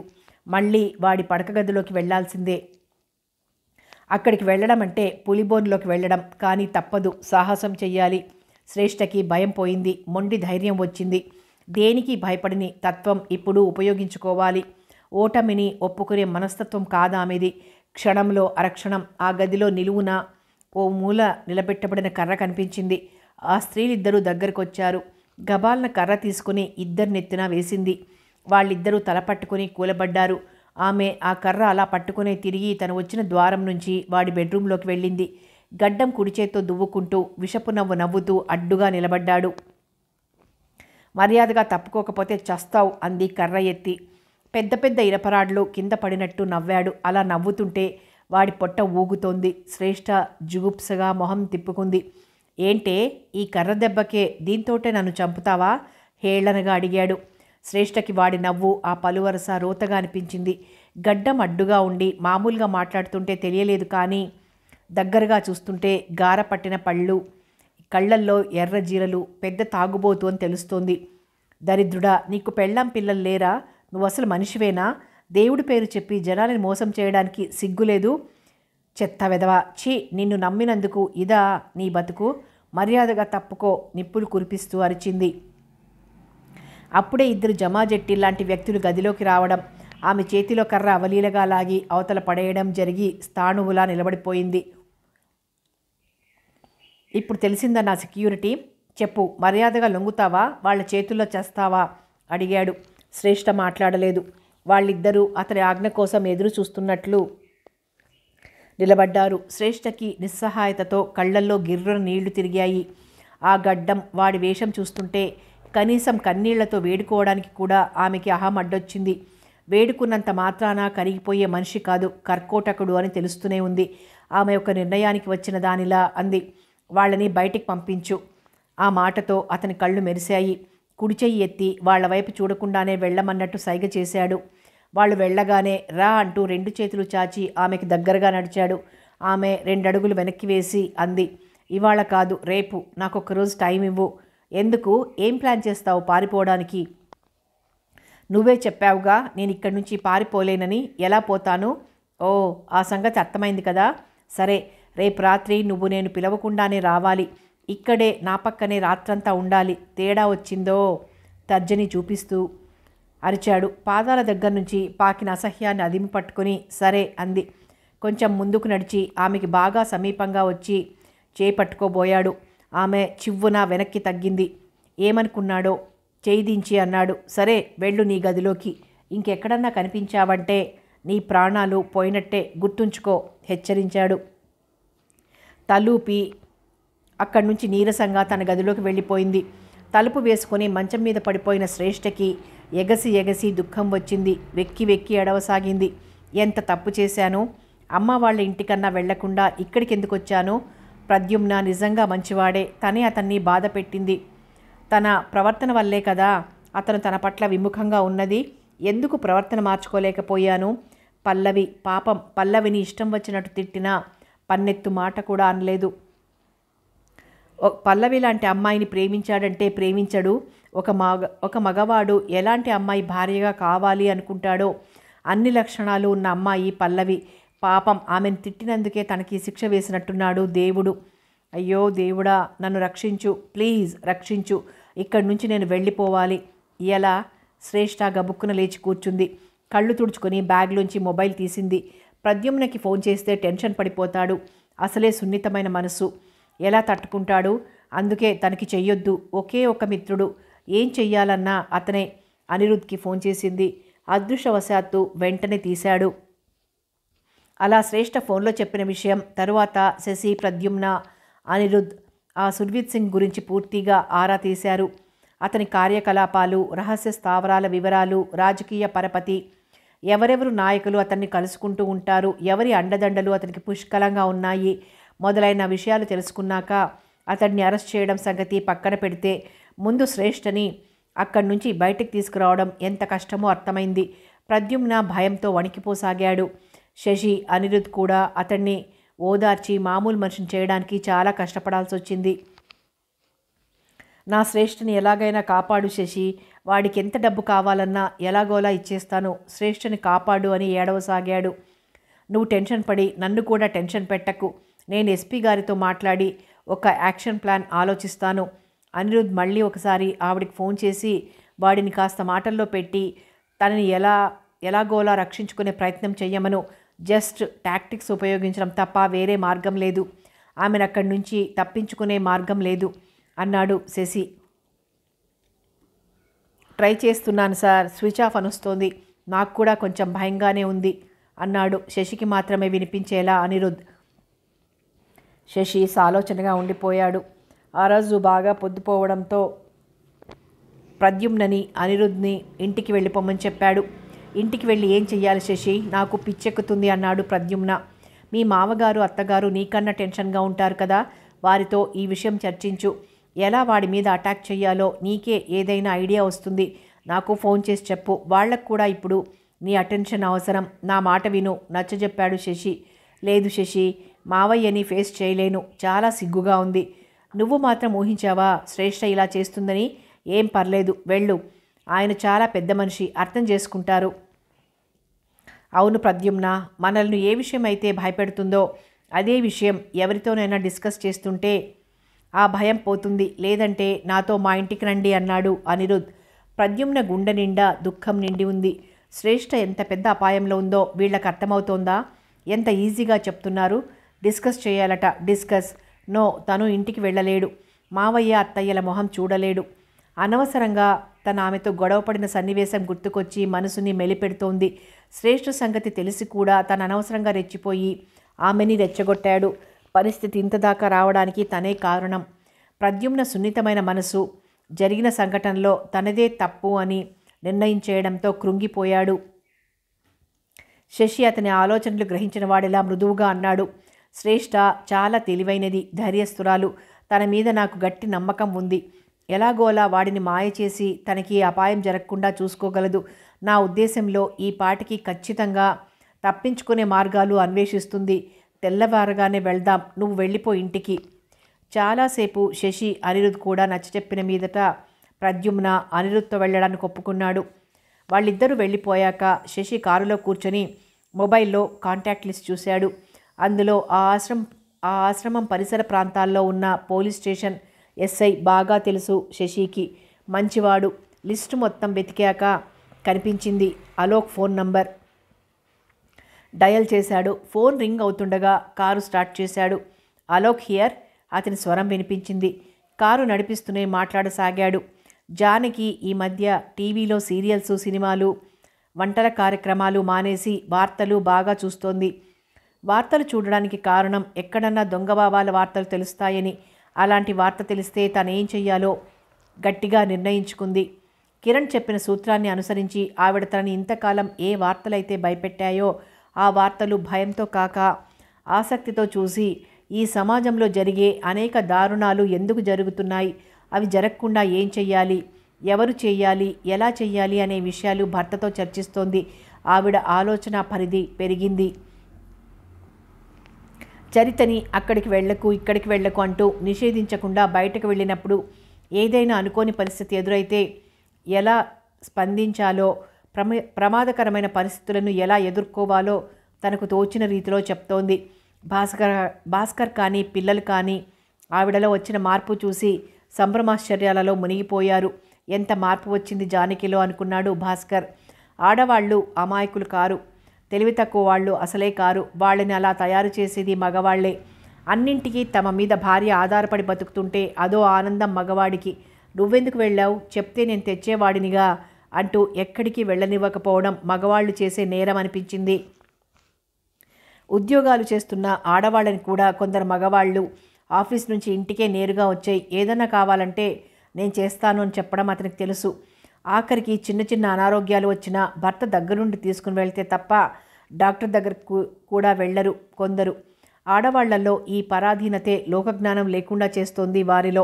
మళ్ళీ వాడి పడక గదిలోకి వెళ్లాల్సిందే అక్కడికి వెళ్ళడం అంటే పులిబోన్లోకి వెళ్ళడం కానీ తప్పదు సాహసం చెయ్యాలి శ్రేష్టకి భయం పోయింది మొండి ధైర్యం వచ్చింది దేనికి భయపడిని తత్వం ఇప్పుడు ఉపయోగించుకోవాలి ఓటమిని ఒప్పుకునే మనస్తత్వం కాదామిది క్షణంలో అరక్షణం ఆ గదిలో నిలువున ఓ మూల నిలబెట్టబడిన కర్ర కనిపించింది ఆ స్త్రీలిద్దరూ దగ్గరకొచ్చారు గబాల్న కర్ర తీసుకుని ఇద్దరు నెత్తిన వేసింది వాళ్ళిద్దరూ తల పట్టుకుని కూలబడ్డారు ఆమె ఆ కర్ర అలా పట్టుకునే తిరిగి తను వచ్చిన ద్వారం నుంచి వాడి బెడ్రూంలోకి వెళ్ళింది గడ్డం కుడిచేత్తో దువ్వుకుంటూ విషపు నవ్వు నవ్వుతూ అడ్డుగా నిలబడ్డాడు మర్యాదగా తప్పుకోకపోతే చస్తావు అంది కర్ర ఎత్తి పెద్ద పెద్ద ఇరపరాడ్లు కింద పడినట్టు నవ్వాడు అలా నవ్వుతుంటే వాడి పొట్ట ఊగుతోంది శ్రేష్ఠ జుగుప్సగా మొహం తిప్పుకుంది ఏంటే ఈ కర్ర దెబ్బకే దీంతోటే నన్ను చంపుతావా హేళనగా అడిగాడు శ్రేష్టకి వాడి నవ్వు ఆ పలువరస రోతగా అనిపించింది గడ్డం అడ్డుగా ఉండి మామూలుగా మాట్లాడుతుంటే తెలియలేదు కానీ దగ్గరగా చూస్తుంటే గార పట్టిన పళ్ళు కళ్ళల్లో ఎర్ర జీరలు పెద్ద తాగుబోతు అని తెలుస్తోంది దరిద్రుడా నీకు పెళ్ళాం పిల్లలు లేరా నువ్వు అసలు మనిషివేనా దేవుడి పేరు చెప్పి జనాలను మోసం చేయడానికి సిగ్గులేదు చెత్త వెదవా ఛీ నిన్ను నమ్మినందుకు ఇదా నీ బతుకు మర్యాదగా తప్పుకో నిప్పులు కురిపిస్తూ అరిచింది అప్పుడే ఇద్దరు జమాజెట్టి లాంటి వ్యక్తులు గదిలోకి రావడం ఆమె చేతిలో కర్ర అవలీలగా లాగి అవతల పడేయడం జరిగి స్థాణువులా నిలబడిపోయింది ఇప్పుడు తెలిసిందా నా సెక్యూరిటీ చెప్పు మర్యాదగా లొంగుతావా వాళ్ళ చేతుల్లో చేస్తావా అడిగాడు శ్రేష్ఠ మాట్లాడలేదు వాళ్ళిద్దరూ అతని ఆజ్ఞ కోసం ఎదురు చూస్తున్నట్లు నిలబడ్డారు శ్రేష్ఠకి నిస్సహాయతతో కళ్ళల్లో గిర్రున నీళ్లు తిరిగాయి ఆ గడ్డం వాడి వేషం చూస్తుంటే కనీసం కన్నీళ్లతో వేడుకోవడానికి కూడా ఆమెకి అహం అడ్డొచ్చింది వేడుకున్నంత మాత్రాన కరిగిపోయే మనిషి కాదు కర్కోటకుడు అని తెలుస్తూనే ఉంది ఆమె ఒక నిర్ణయానికి వచ్చిన దానిలా అంది వాళ్ళని బయటికి పంపించు ఆ మాటతో అతని కళ్ళు మెరిశాయి కుడిచెయ్యి ఎత్తి వాళ్ల వైపు చూడకుండానే వెళ్ళమన్నట్టు సైగ చేశాడు వాళ్ళు వెళ్ళగానే రా అంటూ రెండు చేతులు చాచి ఆమెకి దగ్గరగా నడిచాడు ఆమె రెండడుగులు వెనక్కి వేసి అంది ఇవాళ కాదు రేపు నాకు ఒక్కరోజు టైం ఇవ్వు ఎందుకు ఏం ప్లాన్ చేస్తావు పారిపోవడానికి నువ్వే చెప్పావుగా నేను ఇక్కడి నుంచి పారిపోలేనని ఎలా పోతాను ఓ ఆ సంగతి అర్థమైంది కదా సరే రేపు రాత్రి నువ్వు నేను పిలవకుండానే రావాలి ఇక్కడే నా పక్కనే రాత్రంతా ఉండాలి తేడా వచ్చిందో తర్జని చూపిస్తూ అరిచాడు పాదాల దగ్గర నుంచి పాకిన అసహ్యాన్ని అదిమి పట్టుకుని సరే అంది కొంచెం ముందుకు నడిచి ఆమెకి బాగా సమీపంగా వచ్చి చేపట్టుకోబోయాడు ఆమె చివ్వున వెనక్కి తగ్గింది ఏమనుకున్నాడో చేయిదించి అన్నాడు సరే వెళ్ళు నీ గదిలోకి ఇంకెక్కడన్నా కనిపించావంటే నీ ప్రాణాలు పోయినట్టే గుర్తుంచుకో హెచ్చరించాడు తలూపి అక్కడి నుంచి నీరసంగా తన గదిలోకి వెళ్ళిపోయింది తలుపు వేసుకుని మంచం మీద పడిపోయిన శ్రేష్ఠకి ఎగసి ఎగసి దుఃఖం వచ్చింది వెక్కి వెక్కి అడవసాగింది ఎంత తప్పు చేశానో అమ్మ వాళ్ళ ఇంటికన్నా వెళ్లకుండా ఇక్కడికి ఎందుకు వచ్చానో ప్రద్యుమ్న నిజంగా మంచివాడే తనే అతన్ని బాధ పెట్టింది తన ప్రవర్తన వల్లే కదా అతను తన పట్ల విముఖంగా ఉన్నది ఎందుకు ప్రవర్తన మార్చుకోలేకపోయాను పల్లవి పాపం పల్లవిని ఇష్టం వచ్చినట్టు తిట్టినా పన్నెత్తు మాట కూడా అనలేదు పల్లవి లాంటి అమ్మాయిని ప్రేమించాడంటే ప్రేమించడు ఒక మగ ఒక మగవాడు ఎలాంటి అమ్మాయి భార్యగా కావాలి అనుకుంటాడో అన్ని లక్షణాలు ఉన్న అమ్మాయి పల్లవి పాపం ఆమెను తిట్టినందుకే తనకి శిక్ష వేసినట్టున్నాడు దేవుడు అయ్యో దేవుడా నన్ను రక్షించు ప్లీజ్ రక్షించు ఇక్కడి నుంచి నేను వెళ్ళిపోవాలి ఇలా శ్రేష్ట గబుక్కున లేచి కూర్చుంది కళ్ళు తుడుచుకొని బ్యాగ్లోంచి మొబైల్ తీసింది ప్రద్యుమ్నకి ఫోన్ చేస్తే టెన్షన్ పడిపోతాడు అసలే సున్నితమైన మనసు ఎలా తట్టుకుంటాడు అందుకే తనకి చెయ్యొద్దు ఒకే ఒక మిత్రుడు ఏం చెయ్యాలన్నా అతనే అనిరుద్ధ్కి ఫోన్ చేసింది అదృష్టవశాత్తు వెంటనే తీశాడు అలా శ్రేష్ఠ ఫోన్లో చెప్పిన విషయం తరువాత శశి ప్రద్యుమ్న అనిరుద్ ఆ సుర్వీత్ సింగ్ గురించి పూర్తిగా ఆరా తీశారు అతని కార్యకలాపాలు రహస్య స్థావరాల వివరాలు రాజకీయ పరపతి ఎవరెవరు నాయకులు అతన్ని కలుసుకుంటూ ఉంటారు ఎవరి అండదండలు అతనికి పుష్కలంగా ఉన్నాయి మొదలైన విషయాలు తెలుసుకున్నాక అతన్ని అరెస్ట్ చేయడం సంగతి పక్కన పెడితే ముందు శ్రేష్ఠని అక్కడి నుంచి బయటికి తీసుకురావడం ఎంత కష్టమో అర్థమైంది ప్రద్యుమ్న భయంతో వణికిపోసాగాడు శశి అనిరుద్ కూడా అతన్ని ఓదార్చి మామూలు మనిషిని చేయడానికి చాలా కష్టపడాల్సి వచ్చింది నా శ్రేష్ఠని ఎలాగైనా కాపాడు శశి వాడికి ఎంత డబ్బు కావాలన్నా ఎలాగోలా ఇచ్చేస్తాను శ్రేష్ఠని కాపాడు అని ఏడవసాగాడు నువ్వు టెన్షన్ పడి నన్ను కూడా టెన్షన్ పెట్టకు నేను ఎస్పీ గారితో మాట్లాడి ఒక యాక్షన్ ప్లాన్ ఆలోచిస్తాను అనిరుద్ధ్ మళ్ళీ ఒకసారి ఆవిడికి ఫోన్ చేసి వాడిని కాస్త మాటల్లో పెట్టి తనని ఎలా ఎలాగోలా రక్షించుకునే ప్రయత్నం చెయ్యమను జస్ట్ టాక్టిక్స్ ఉపయోగించడం తప్ప వేరే మార్గం లేదు ఆమెను అక్కడి నుంచి తప్పించుకునే మార్గం లేదు అన్నాడు శశి ట్రై చేస్తున్నాను సార్ స్విచ్ ఆఫ్ అనుస్తోంది నాకు కూడా కొంచెం భయంగానే ఉంది అన్నాడు శశికి మాత్రమే వినిపించేలా అనిరుద్ధ్ శశి సాలోచనగా ఉండిపోయాడు ఆ రోజు బాగా పొద్దుపోవడంతో ప్రద్యుమ్నని అనిరుద్ధ్ని ఇంటికి వెళ్ళిపోమని చెప్పాడు ఇంటికి వెళ్ళి ఏం చెయ్యాలి శశి నాకు పిచ్చెక్కుతుంది అన్నాడు ప్రద్యుమ్న మీ మామగారు అత్తగారు నీకన్నా టెన్షన్గా ఉంటారు కదా వారితో ఈ విషయం చర్చించు ఎలా వాడి మీద అటాక్ చేయాలో నీకే ఏదైనా ఐడియా వస్తుంది నాకు ఫోన్ చేసి చెప్పు వాళ్ళకు కూడా ఇప్పుడు నీ అటెన్షన్ అవసరం నా మాట విను నచ్చజెప్పాడు శశి లేదు శశి మావయ్యని ఫేస్ చేయలేను చాలా సిగ్గుగా ఉంది నువ్వు మాత్రం ఊహించావా శ్రేష్ఠ ఇలా చేస్తుందని ఏం పర్లేదు వెళ్ళు ఆయన చాలా పెద్ద మనిషి అర్థం చేసుకుంటారు అవును ప్రద్యుమ్న మనల్ని ఏ విషయం అయితే భయపెడుతుందో అదే విషయం ఎవరితోనైనా డిస్కస్ చేస్తుంటే ఆ భయం పోతుంది లేదంటే నాతో మా ఇంటికి రండి అన్నాడు అనిరుద్ ప్రద్యుమ్న గుండె నిండా దుఃఖం నిండి ఉంది శ్రేష్ఠ ఎంత పెద్ద అపాయంలో ఉందో వీళ్ళకి అర్థమవుతోందా ఎంత ఈజీగా చెప్తున్నారు డిస్కస్ చేయాలట డిస్కస్ నో తను ఇంటికి వెళ్ళలేడు మావయ్య అత్తయ్యల మొహం చూడలేడు అనవసరంగా తన ఆమెతో గొడవపడిన సన్నివేశం గుర్తుకొచ్చి మనసుని మెలిపెడుతోంది శ్రేష్ఠ సంగతి తెలిసి కూడా తన అనవసరంగా రెచ్చిపోయి ఆమెని రెచ్చగొట్టాడు పరిస్థితి ఇంతదాకా రావడానికి తనే కారణం ప్రద్యుమ్న సున్నితమైన మనసు జరిగిన సంఘటనలో తనదే తప్పు అని నిర్ణయించేయడంతో కృంగిపోయాడు శశి అతని ఆలోచనలు గ్రహించిన వాడిలా మృదువుగా అన్నాడు శ్రేష్ఠ చాలా తెలివైనది ధైర్యస్థురాలు తన మీద నాకు గట్టి నమ్మకం ఉంది ఎలాగోలా వాడిని మాయ చేసి తనకి అపాయం జరగకుండా చూసుకోగలదు నా ఉద్దేశంలో ఈ పాటికి ఖచ్చితంగా తప్పించుకునే మార్గాలు అన్వేషిస్తుంది తెల్లవారగానే వెళ్దాం నువ్వు వెళ్ళిపో ఇంటికి చాలాసేపు శశి అనిరుద్ కూడా నచ్చచెప్పిన మీదట ప్రద్యుమ్న అనిరుద్తో వెళ్ళడానికి ఒప్పుకున్నాడు వాళ్ళిద్దరూ వెళ్ళిపోయాక శశి కారులో కూర్చొని మొబైల్లో కాంటాక్ట్ లిస్ట్ చూశాడు అందులో ఆ ఆశ్రమం ఆ ఆశ్రమం పరిసర ప్రాంతాల్లో ఉన్న పోలీస్ స్టేషన్ ఎస్ఐ బాగా తెలుసు శశికి మంచివాడు లిస్టు మొత్తం వెతికాక కనిపించింది అలోక్ ఫోన్ నంబర్ డయల్ చేశాడు ఫోన్ రింగ్ అవుతుండగా కారు స్టార్ట్ చేశాడు అలోక్ హియర్ అతని స్వరం వినిపించింది కారు నడిపిస్తూనే మాట్లాడసాగాడు జానకి ఈ మధ్య టీవీలో సీరియల్స్ సినిమాలు వంటల కార్యక్రమాలు మానేసి వార్తలు బాగా చూస్తోంది వార్తలు చూడడానికి కారణం ఎక్కడన్నా దొంగబాబాల వార్తలు తెలుస్తాయని అలాంటి వార్త తెలిస్తే తనేం చెయ్యాలో గట్టిగా నిర్ణయించుకుంది కిరణ్ చెప్పిన సూత్రాన్ని అనుసరించి ఆవిడ తనని ఇంతకాలం ఏ వార్తలైతే భయపెట్టాయో ఆ వార్తలు భయంతో కాక ఆసక్తితో చూసి ఈ సమాజంలో జరిగే అనేక దారుణాలు ఎందుకు జరుగుతున్నాయి అవి జరగకుండా ఏం చెయ్యాలి ఎవరు చేయాలి ఎలా చేయాలి అనే విషయాలు భర్తతో చర్చిస్తోంది ఆవిడ ఆలోచన పరిధి పెరిగింది చరితని అక్కడికి వెళ్లకు ఇక్కడికి వెళ్లకు అంటూ నిషేధించకుండా బయటకు వెళ్ళినప్పుడు ఏదైనా అనుకోని పరిస్థితి ఎదురైతే ఎలా స్పందించాలో ప్రమ ప్రమాదకరమైన పరిస్థితులను ఎలా ఎదుర్కోవాలో తనకు తోచిన రీతిలో చెప్తోంది భాస్కర్ భాస్కర్ కానీ పిల్లలు కానీ ఆవిడలో వచ్చిన మార్పు చూసి సంభ్రమాశ్చర్యాలలో మునిగిపోయారు ఎంత మార్పు వచ్చింది జానకిలో అనుకున్నాడు భాస్కర్ ఆడవాళ్ళు అమాయకులు కారు తెలివి తక్కువ వాళ్ళు అసలే కారు వాళ్ళని అలా తయారు చేసేది మగవాళ్లే అన్నింటికీ తమ మీద భార్య ఆధారపడి బతుకుతుంటే అదో ఆనందం మగవాడికి నువ్వెందుకు వెళ్ళావు చెప్తే నేను తెచ్చేవాడినిగా అంటూ ఎక్కడికి వెళ్ళనివ్వకపోవడం మగవాళ్ళు చేసే నేరం అనిపించింది ఉద్యోగాలు చేస్తున్న ఆడవాళ్ళని కూడా కొందరు మగవాళ్ళు ఆఫీస్ నుంచి ఇంటికే నేరుగా వచ్చాయి ఏదన్నా కావాలంటే నేను చేస్తాను అని చెప్పడం అతనికి తెలుసు ఆఖరికి చిన్న చిన్న అనారోగ్యాలు వచ్చినా భర్త దగ్గరుండి తీసుకుని వెళ్తే తప్ప డాక్టర్ దగ్గరకు కూడా వెళ్ళరు కొందరు ఆడవాళ్లలో ఈ పరాధీనతే లోకజ్ఞానం లేకుండా చేస్తోంది వారిలో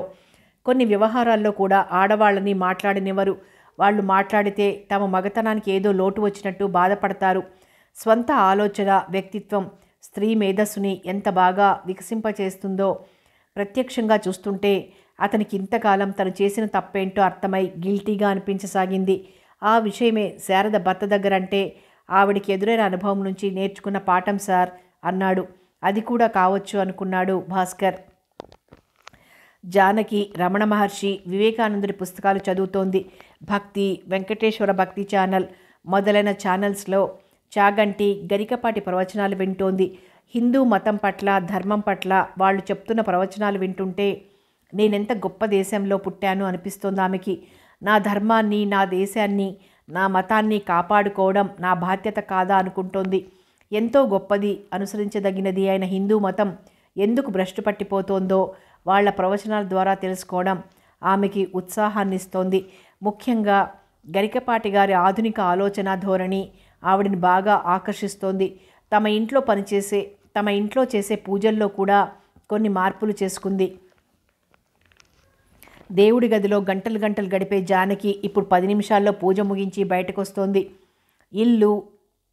కొన్ని వ్యవహారాల్లో కూడా ఆడవాళ్ళని మాట్లాడనివ్వరు వాళ్ళు మాట్లాడితే తమ మగతనానికి ఏదో లోటు వచ్చినట్టు బాధపడతారు స్వంత ఆలోచన వ్యక్తిత్వం స్త్రీ మేధస్సుని ఎంత బాగా వికసింపచేస్తుందో ప్రత్యక్షంగా చూస్తుంటే అతనికి ఇంతకాలం తను చేసిన తప్పేంటో అర్థమై గిల్టీగా అనిపించసాగింది ఆ విషయమే శారద భర్త దగ్గరంటే ఆవిడికి ఎదురైన అనుభవం నుంచి నేర్చుకున్న పాఠం సార్ అన్నాడు అది కూడా కావచ్చు అనుకున్నాడు భాస్కర్ జానకి రమణ మహర్షి వివేకానందుడి పుస్తకాలు చదువుతోంది భక్తి వెంకటేశ్వర భక్తి ఛానల్ మొదలైన ఛానల్స్లో చాగంటి గరికపాటి ప్రవచనాలు వింటోంది హిందూ మతం పట్ల ధర్మం పట్ల వాళ్ళు చెప్తున్న ప్రవచనాలు వింటుంటే నేనెంత గొప్ప దేశంలో పుట్టాను అనిపిస్తోంది ఆమెకి నా ధర్మాన్ని నా దేశాన్ని నా మతాన్ని కాపాడుకోవడం నా బాధ్యత కాదా అనుకుంటోంది ఎంతో గొప్పది అనుసరించదగినది అయిన హిందూ మతం ఎందుకు భ్రష్టు పట్టిపోతోందో వాళ్ల ప్రవచనాల ద్వారా తెలుసుకోవడం ఆమెకి ఉత్సాహాన్నిస్తోంది ముఖ్యంగా గరికపాటి గారి ఆధునిక ఆలోచన ధోరణి ఆవిడని బాగా ఆకర్షిస్తోంది తమ ఇంట్లో పనిచేసే తమ ఇంట్లో చేసే పూజల్లో కూడా కొన్ని మార్పులు చేసుకుంది దేవుడి గదిలో గంటలు గంటలు గడిపే జానకి ఇప్పుడు పది నిమిషాల్లో పూజ ముగించి బయటకొస్తోంది ఇల్లు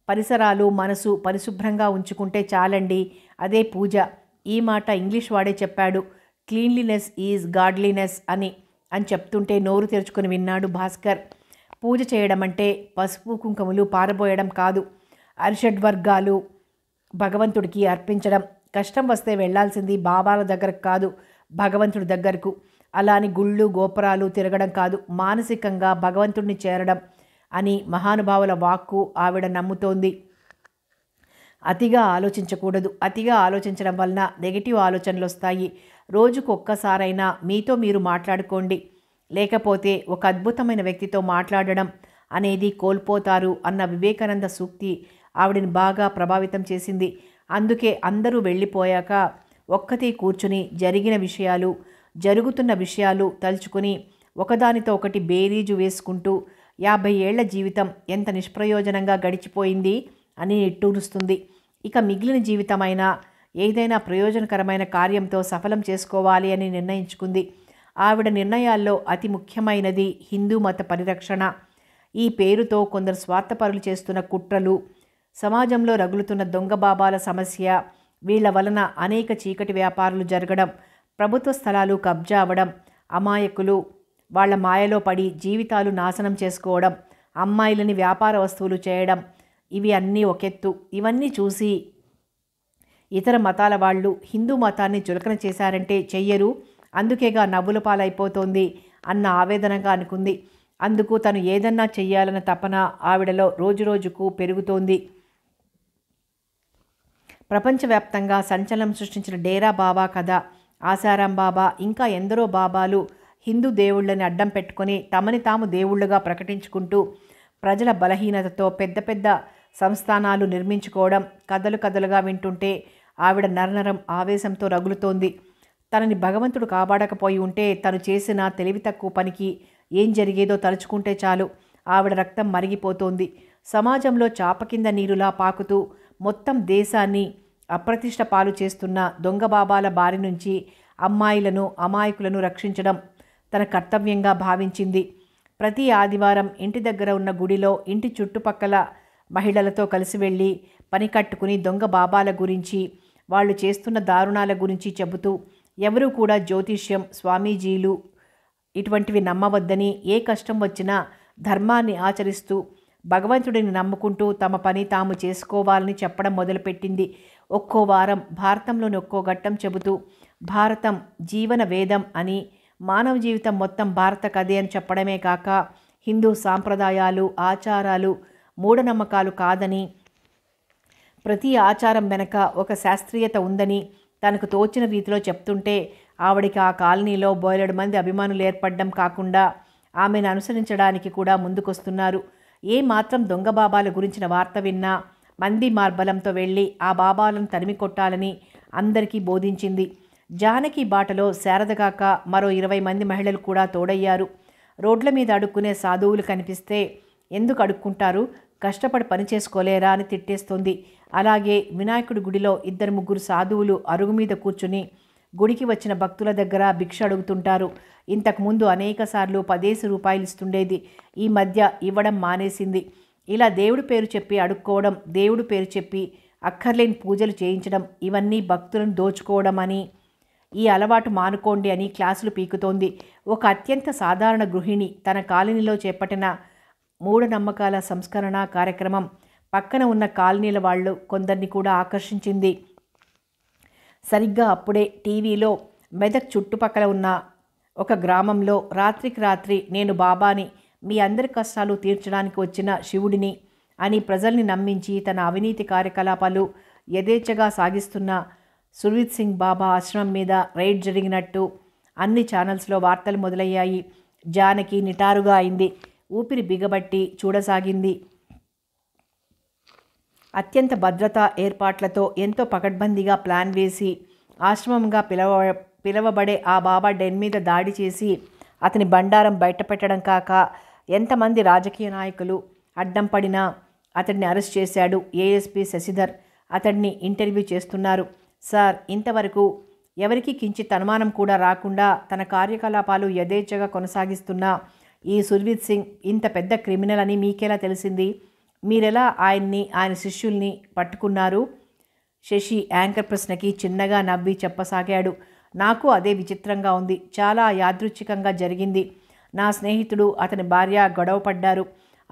పరిసరాలు మనసు పరిశుభ్రంగా ఉంచుకుంటే చాలండి అదే పూజ ఈ మాట ఇంగ్లీష్ వాడే చెప్పాడు క్లీన్లీనెస్ ఈజ్ గాడ్లీనెస్ అని అని చెప్తుంటే నోరు తెరుచుకుని విన్నాడు భాస్కర్ పూజ చేయడం అంటే పసుపు కుంకుమలు పారబోయడం కాదు అరిషడ్ వర్గాలు భగవంతుడికి అర్పించడం కష్టం వస్తే వెళ్లాల్సింది బాబాల దగ్గరకు కాదు భగవంతుడి దగ్గరకు అలా అని గుళ్ళు గోపురాలు తిరగడం కాదు మానసికంగా భగవంతుణ్ణి చేరడం అని మహానుభావుల వాక్కు ఆవిడ నమ్ముతోంది అతిగా ఆలోచించకూడదు అతిగా ఆలోచించడం వలన నెగిటివ్ ఆలోచనలు వస్తాయి రోజుకు ఒక్కసారైనా మీతో మీరు మాట్లాడుకోండి లేకపోతే ఒక అద్భుతమైన వ్యక్తితో మాట్లాడడం అనేది కోల్పోతారు అన్న వివేకానంద సూక్తి ఆవిడని బాగా ప్రభావితం చేసింది అందుకే అందరూ వెళ్ళిపోయాక ఒక్కతే కూర్చుని జరిగిన విషయాలు జరుగుతున్న విషయాలు తలుచుకుని ఒకదానితో ఒకటి బేరీజు వేసుకుంటూ యాభై ఏళ్ల జీవితం ఎంత నిష్ప్రయోజనంగా గడిచిపోయింది అని నిట్టూరుస్తుంది ఇక మిగిలిన జీవితమైనా ఏదైనా ప్రయోజనకరమైన కార్యంతో సఫలం చేసుకోవాలి అని నిర్ణయించుకుంది ఆవిడ నిర్ణయాల్లో అతి ముఖ్యమైనది హిందూ మత పరిరక్షణ ఈ పేరుతో కొందరు స్వార్థపరులు చేస్తున్న కుట్రలు సమాజంలో రగులుతున్న దొంగ సమస్య వీళ్ల వలన అనేక చీకటి వ్యాపారాలు జరగడం ప్రభుత్వ స్థలాలు కబ్జా అవ్వడం అమాయకులు వాళ్ల మాయలో పడి జీవితాలు నాశనం చేసుకోవడం అమ్మాయిలని వ్యాపార వస్తువులు చేయడం ఇవి అన్నీ ఒకెత్తు ఇవన్నీ చూసి ఇతర మతాల వాళ్ళు హిందూ మతాన్ని చులకన చేశారంటే చెయ్యరు అందుకేగా నవ్వుల పాలైపోతోంది అన్న ఆవేదనగా అనుకుంది అందుకు తను ఏదన్నా చెయ్యాలన్న తపన ఆవిడలో రోజురోజుకు పెరుగుతోంది ప్రపంచవ్యాప్తంగా సంచలనం సృష్టించిన డేరా బావా కథ ఆసారాం బాబా ఇంకా ఎందరో బాబాలు హిందూ దేవుళ్ళని అడ్డం పెట్టుకొని తమని తాము దేవుళ్ళుగా ప్రకటించుకుంటూ ప్రజల బలహీనతతో పెద్ద పెద్ద సంస్థానాలు నిర్మించుకోవడం కథలు కథలుగా వింటుంటే ఆవిడ నరనరం ఆవేశంతో రగులుతోంది తనని భగవంతుడు కాపాడకపోయి ఉంటే తను చేసిన తెలివి తక్కువ పనికి ఏం జరిగేదో తలుచుకుంటే చాలు ఆవిడ రక్తం మరిగిపోతోంది సమాజంలో చాప కింద నీరులా పాకుతూ మొత్తం దేశాన్ని అప్రతిష్ట పాలు చేస్తున్న దొంగబాబాల బారి నుంచి అమ్మాయిలను అమాయకులను రక్షించడం తన కర్తవ్యంగా భావించింది ప్రతి ఆదివారం ఇంటి దగ్గర ఉన్న గుడిలో ఇంటి చుట్టుపక్కల మహిళలతో కలిసి వెళ్ళి పని కట్టుకుని దొంగ బాబాల గురించి వాళ్ళు చేస్తున్న దారుణాల గురించి చెబుతూ ఎవరూ కూడా జ్యోతిష్యం స్వామీజీలు ఇటువంటివి నమ్మవద్దని ఏ కష్టం వచ్చినా ధర్మాన్ని ఆచరిస్తూ భగవంతుడిని నమ్ముకుంటూ తమ పని తాము చేసుకోవాలని చెప్పడం మొదలుపెట్టింది ఒక్కో వారం భారతంలోని ఒక్కో ఘట్టం చెబుతూ భారతం జీవన వేదం అని మానవ జీవితం మొత్తం భారత కథే అని చెప్పడమే కాక హిందూ సాంప్రదాయాలు ఆచారాలు మూఢనమ్మకాలు కాదని ప్రతి ఆచారం వెనక ఒక శాస్త్రీయత ఉందని తనకు తోచిన రీతిలో చెప్తుంటే ఆవిడికి ఆ కాలనీలో బోయలేడు మంది అభిమానులు ఏర్పడడం కాకుండా ఆమెను అనుసరించడానికి కూడా ముందుకొస్తున్నారు ఏ మాత్రం దొంగబాబాల గురించిన వార్త విన్నా మంది మార్బలంతో వెళ్ళి ఆ బాబాలను తరిమి కొట్టాలని అందరికీ బోధించింది జానకి బాటలో శారదగాక మరో ఇరవై మంది మహిళలు కూడా తోడయ్యారు రోడ్ల మీద అడుక్కునే సాధువులు కనిపిస్తే ఎందుకు అడుక్కుంటారు కష్టపడి పని చేసుకోలేరా అని తిట్టేస్తుంది అలాగే వినాయకుడి గుడిలో ఇద్దరు ముగ్గురు సాధువులు అరుగు మీద కూర్చుని గుడికి వచ్చిన భక్తుల దగ్గర భిక్ష అడుగుతుంటారు ఇంతకుముందు అనేకసార్లు పదేసి రూపాయలు ఇస్తుండేది ఈ మధ్య ఇవ్వడం మానేసింది ఇలా దేవుడి పేరు చెప్పి అడుక్కోవడం దేవుడి పేరు చెప్పి అక్కర్లేని పూజలు చేయించడం ఇవన్నీ భక్తులను దోచుకోవడం అని ఈ అలవాటు మానుకోండి అని క్లాసులు పీకుతోంది ఒక అత్యంత సాధారణ గృహిణి తన కాలనీలో చేపట్టిన మూఢనమ్మకాల సంస్కరణ కార్యక్రమం పక్కన ఉన్న కాలనీల వాళ్ళు కొందరిని కూడా ఆకర్షించింది సరిగ్గా అప్పుడే టీవీలో మెదక్ చుట్టుపక్కల ఉన్న ఒక గ్రామంలో రాత్రికి రాత్రి నేను బాబాని మీ అందరి కష్టాలు తీర్చడానికి వచ్చిన శివుడిని అని ప్రజల్ని నమ్మించి తన అవినీతి కార్యకలాపాలు యథేచ్ఛగా సాగిస్తున్న సుర్వీత్ సింగ్ బాబా ఆశ్రమం మీద రైడ్ జరిగినట్టు అన్ని ఛానల్స్లో వార్తలు మొదలయ్యాయి జానకి నిటారుగా అయింది ఊపిరి బిగబట్టి చూడసాగింది అత్యంత భద్రతా ఏర్పాట్లతో ఎంతో పకడ్బందీగా ప్లాన్ వేసి ఆశ్రమంగా పిలవ పిలవబడే ఆ బాబా డెన్ మీద దాడి చేసి అతని బండారం బయటపెట్టడం కాక ఎంతమంది రాజకీయ నాయకులు అడ్డం పడినా అతడిని అరెస్ట్ చేశాడు ఏఎస్పి శశిధర్ అతడిని ఇంటర్వ్యూ చేస్తున్నారు సార్ ఇంతవరకు ఎవరికి కించిత్ అనుమానం కూడా రాకుండా తన కార్యకలాపాలు యథేచ్ఛగా కొనసాగిస్తున్న ఈ సుర్వీత్ సింగ్ ఇంత పెద్ద క్రిమినల్ అని మీకెలా తెలిసింది మీరెలా ఆయన్ని ఆయన శిష్యుల్ని పట్టుకున్నారు శశి యాంకర్ ప్రశ్నకి చిన్నగా నవ్వి చెప్పసాగాడు నాకు అదే విచిత్రంగా ఉంది చాలా యాదృచ్ఛికంగా జరిగింది నా స్నేహితుడు అతని భార్య గొడవ పడ్డారు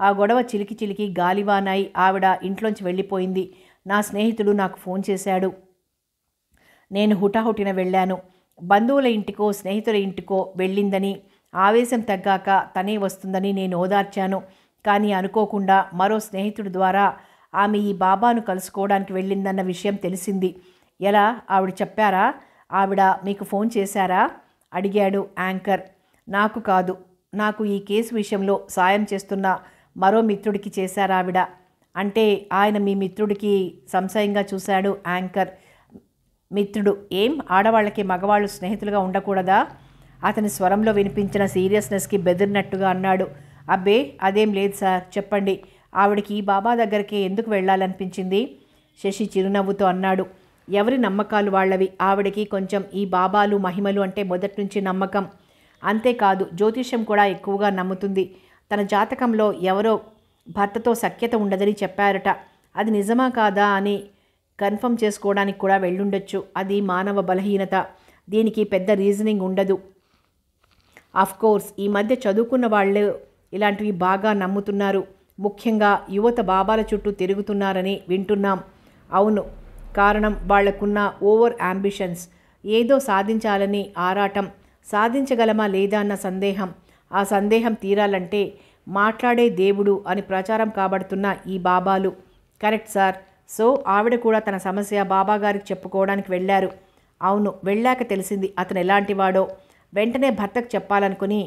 ఆ గొడవ చిలికి చిలికి గాలివానాయి ఆవిడ ఇంట్లోంచి వెళ్ళిపోయింది నా స్నేహితుడు నాకు ఫోన్ చేశాడు నేను హుటాహుటిన వెళ్ళాను బంధువుల ఇంటికో స్నేహితుల ఇంటికో వెళ్ళిందని ఆవేశం తగ్గాక తనే వస్తుందని నేను ఓదార్చాను కానీ అనుకోకుండా మరో స్నేహితుడి ద్వారా ఆమె ఈ బాబాను కలుసుకోవడానికి వెళ్ళిందన్న విషయం తెలిసింది ఎలా ఆవిడ చెప్పారా ఆవిడ మీకు ఫోన్ చేశారా అడిగాడు యాంకర్ నాకు కాదు నాకు ఈ కేసు విషయంలో సాయం చేస్తున్న మరో మిత్రుడికి చేశారావిడ అంటే ఆయన మీ మిత్రుడికి సంశయంగా చూశాడు యాంకర్ మిత్రుడు ఏం ఆడవాళ్ళకి మగవాళ్ళు స్నేహితులుగా ఉండకూడదా అతని స్వరంలో వినిపించిన సీరియస్నెస్కి బెదిరినట్టుగా అన్నాడు అబ్బే అదేం లేదు సార్ చెప్పండి ఆవిడకి బాబా దగ్గరికి ఎందుకు వెళ్ళాలనిపించింది శశి చిరునవ్వుతో అన్నాడు ఎవరి నమ్మకాలు వాళ్ళవి ఆవిడకి కొంచెం ఈ బాబాలు మహిమలు అంటే మొదటి నుంచి నమ్మకం అంతేకాదు జ్యోతిష్యం కూడా ఎక్కువగా నమ్ముతుంది తన జాతకంలో ఎవరో భర్తతో సఖ్యత ఉండదని చెప్పారట అది నిజమా కాదా అని కన్ఫర్మ్ చేసుకోవడానికి కూడా వెళ్ళుండొచ్చు అది మానవ బలహీనత దీనికి పెద్ద రీజనింగ్ ఉండదు కోర్స్ ఈ మధ్య చదువుకున్న వాళ్ళు ఇలాంటివి బాగా నమ్ముతున్నారు ముఖ్యంగా యువత బాబాల చుట్టూ తిరుగుతున్నారని వింటున్నాం అవును కారణం వాళ్లకున్న ఓవర్ అంబిషన్స్ ఏదో సాధించాలని ఆరాటం సాధించగలమా లేదా అన్న సందేహం ఆ సందేహం తీరాలంటే మాట్లాడే దేవుడు అని ప్రచారం కాబడుతున్న ఈ బాబాలు కరెక్ట్ సార్ సో ఆవిడ కూడా తన సమస్య బాబాగారికి చెప్పుకోవడానికి వెళ్ళారు అవును వెళ్ళాక తెలిసింది అతను ఎలాంటివాడో వెంటనే భర్తకు చెప్పాలనుకుని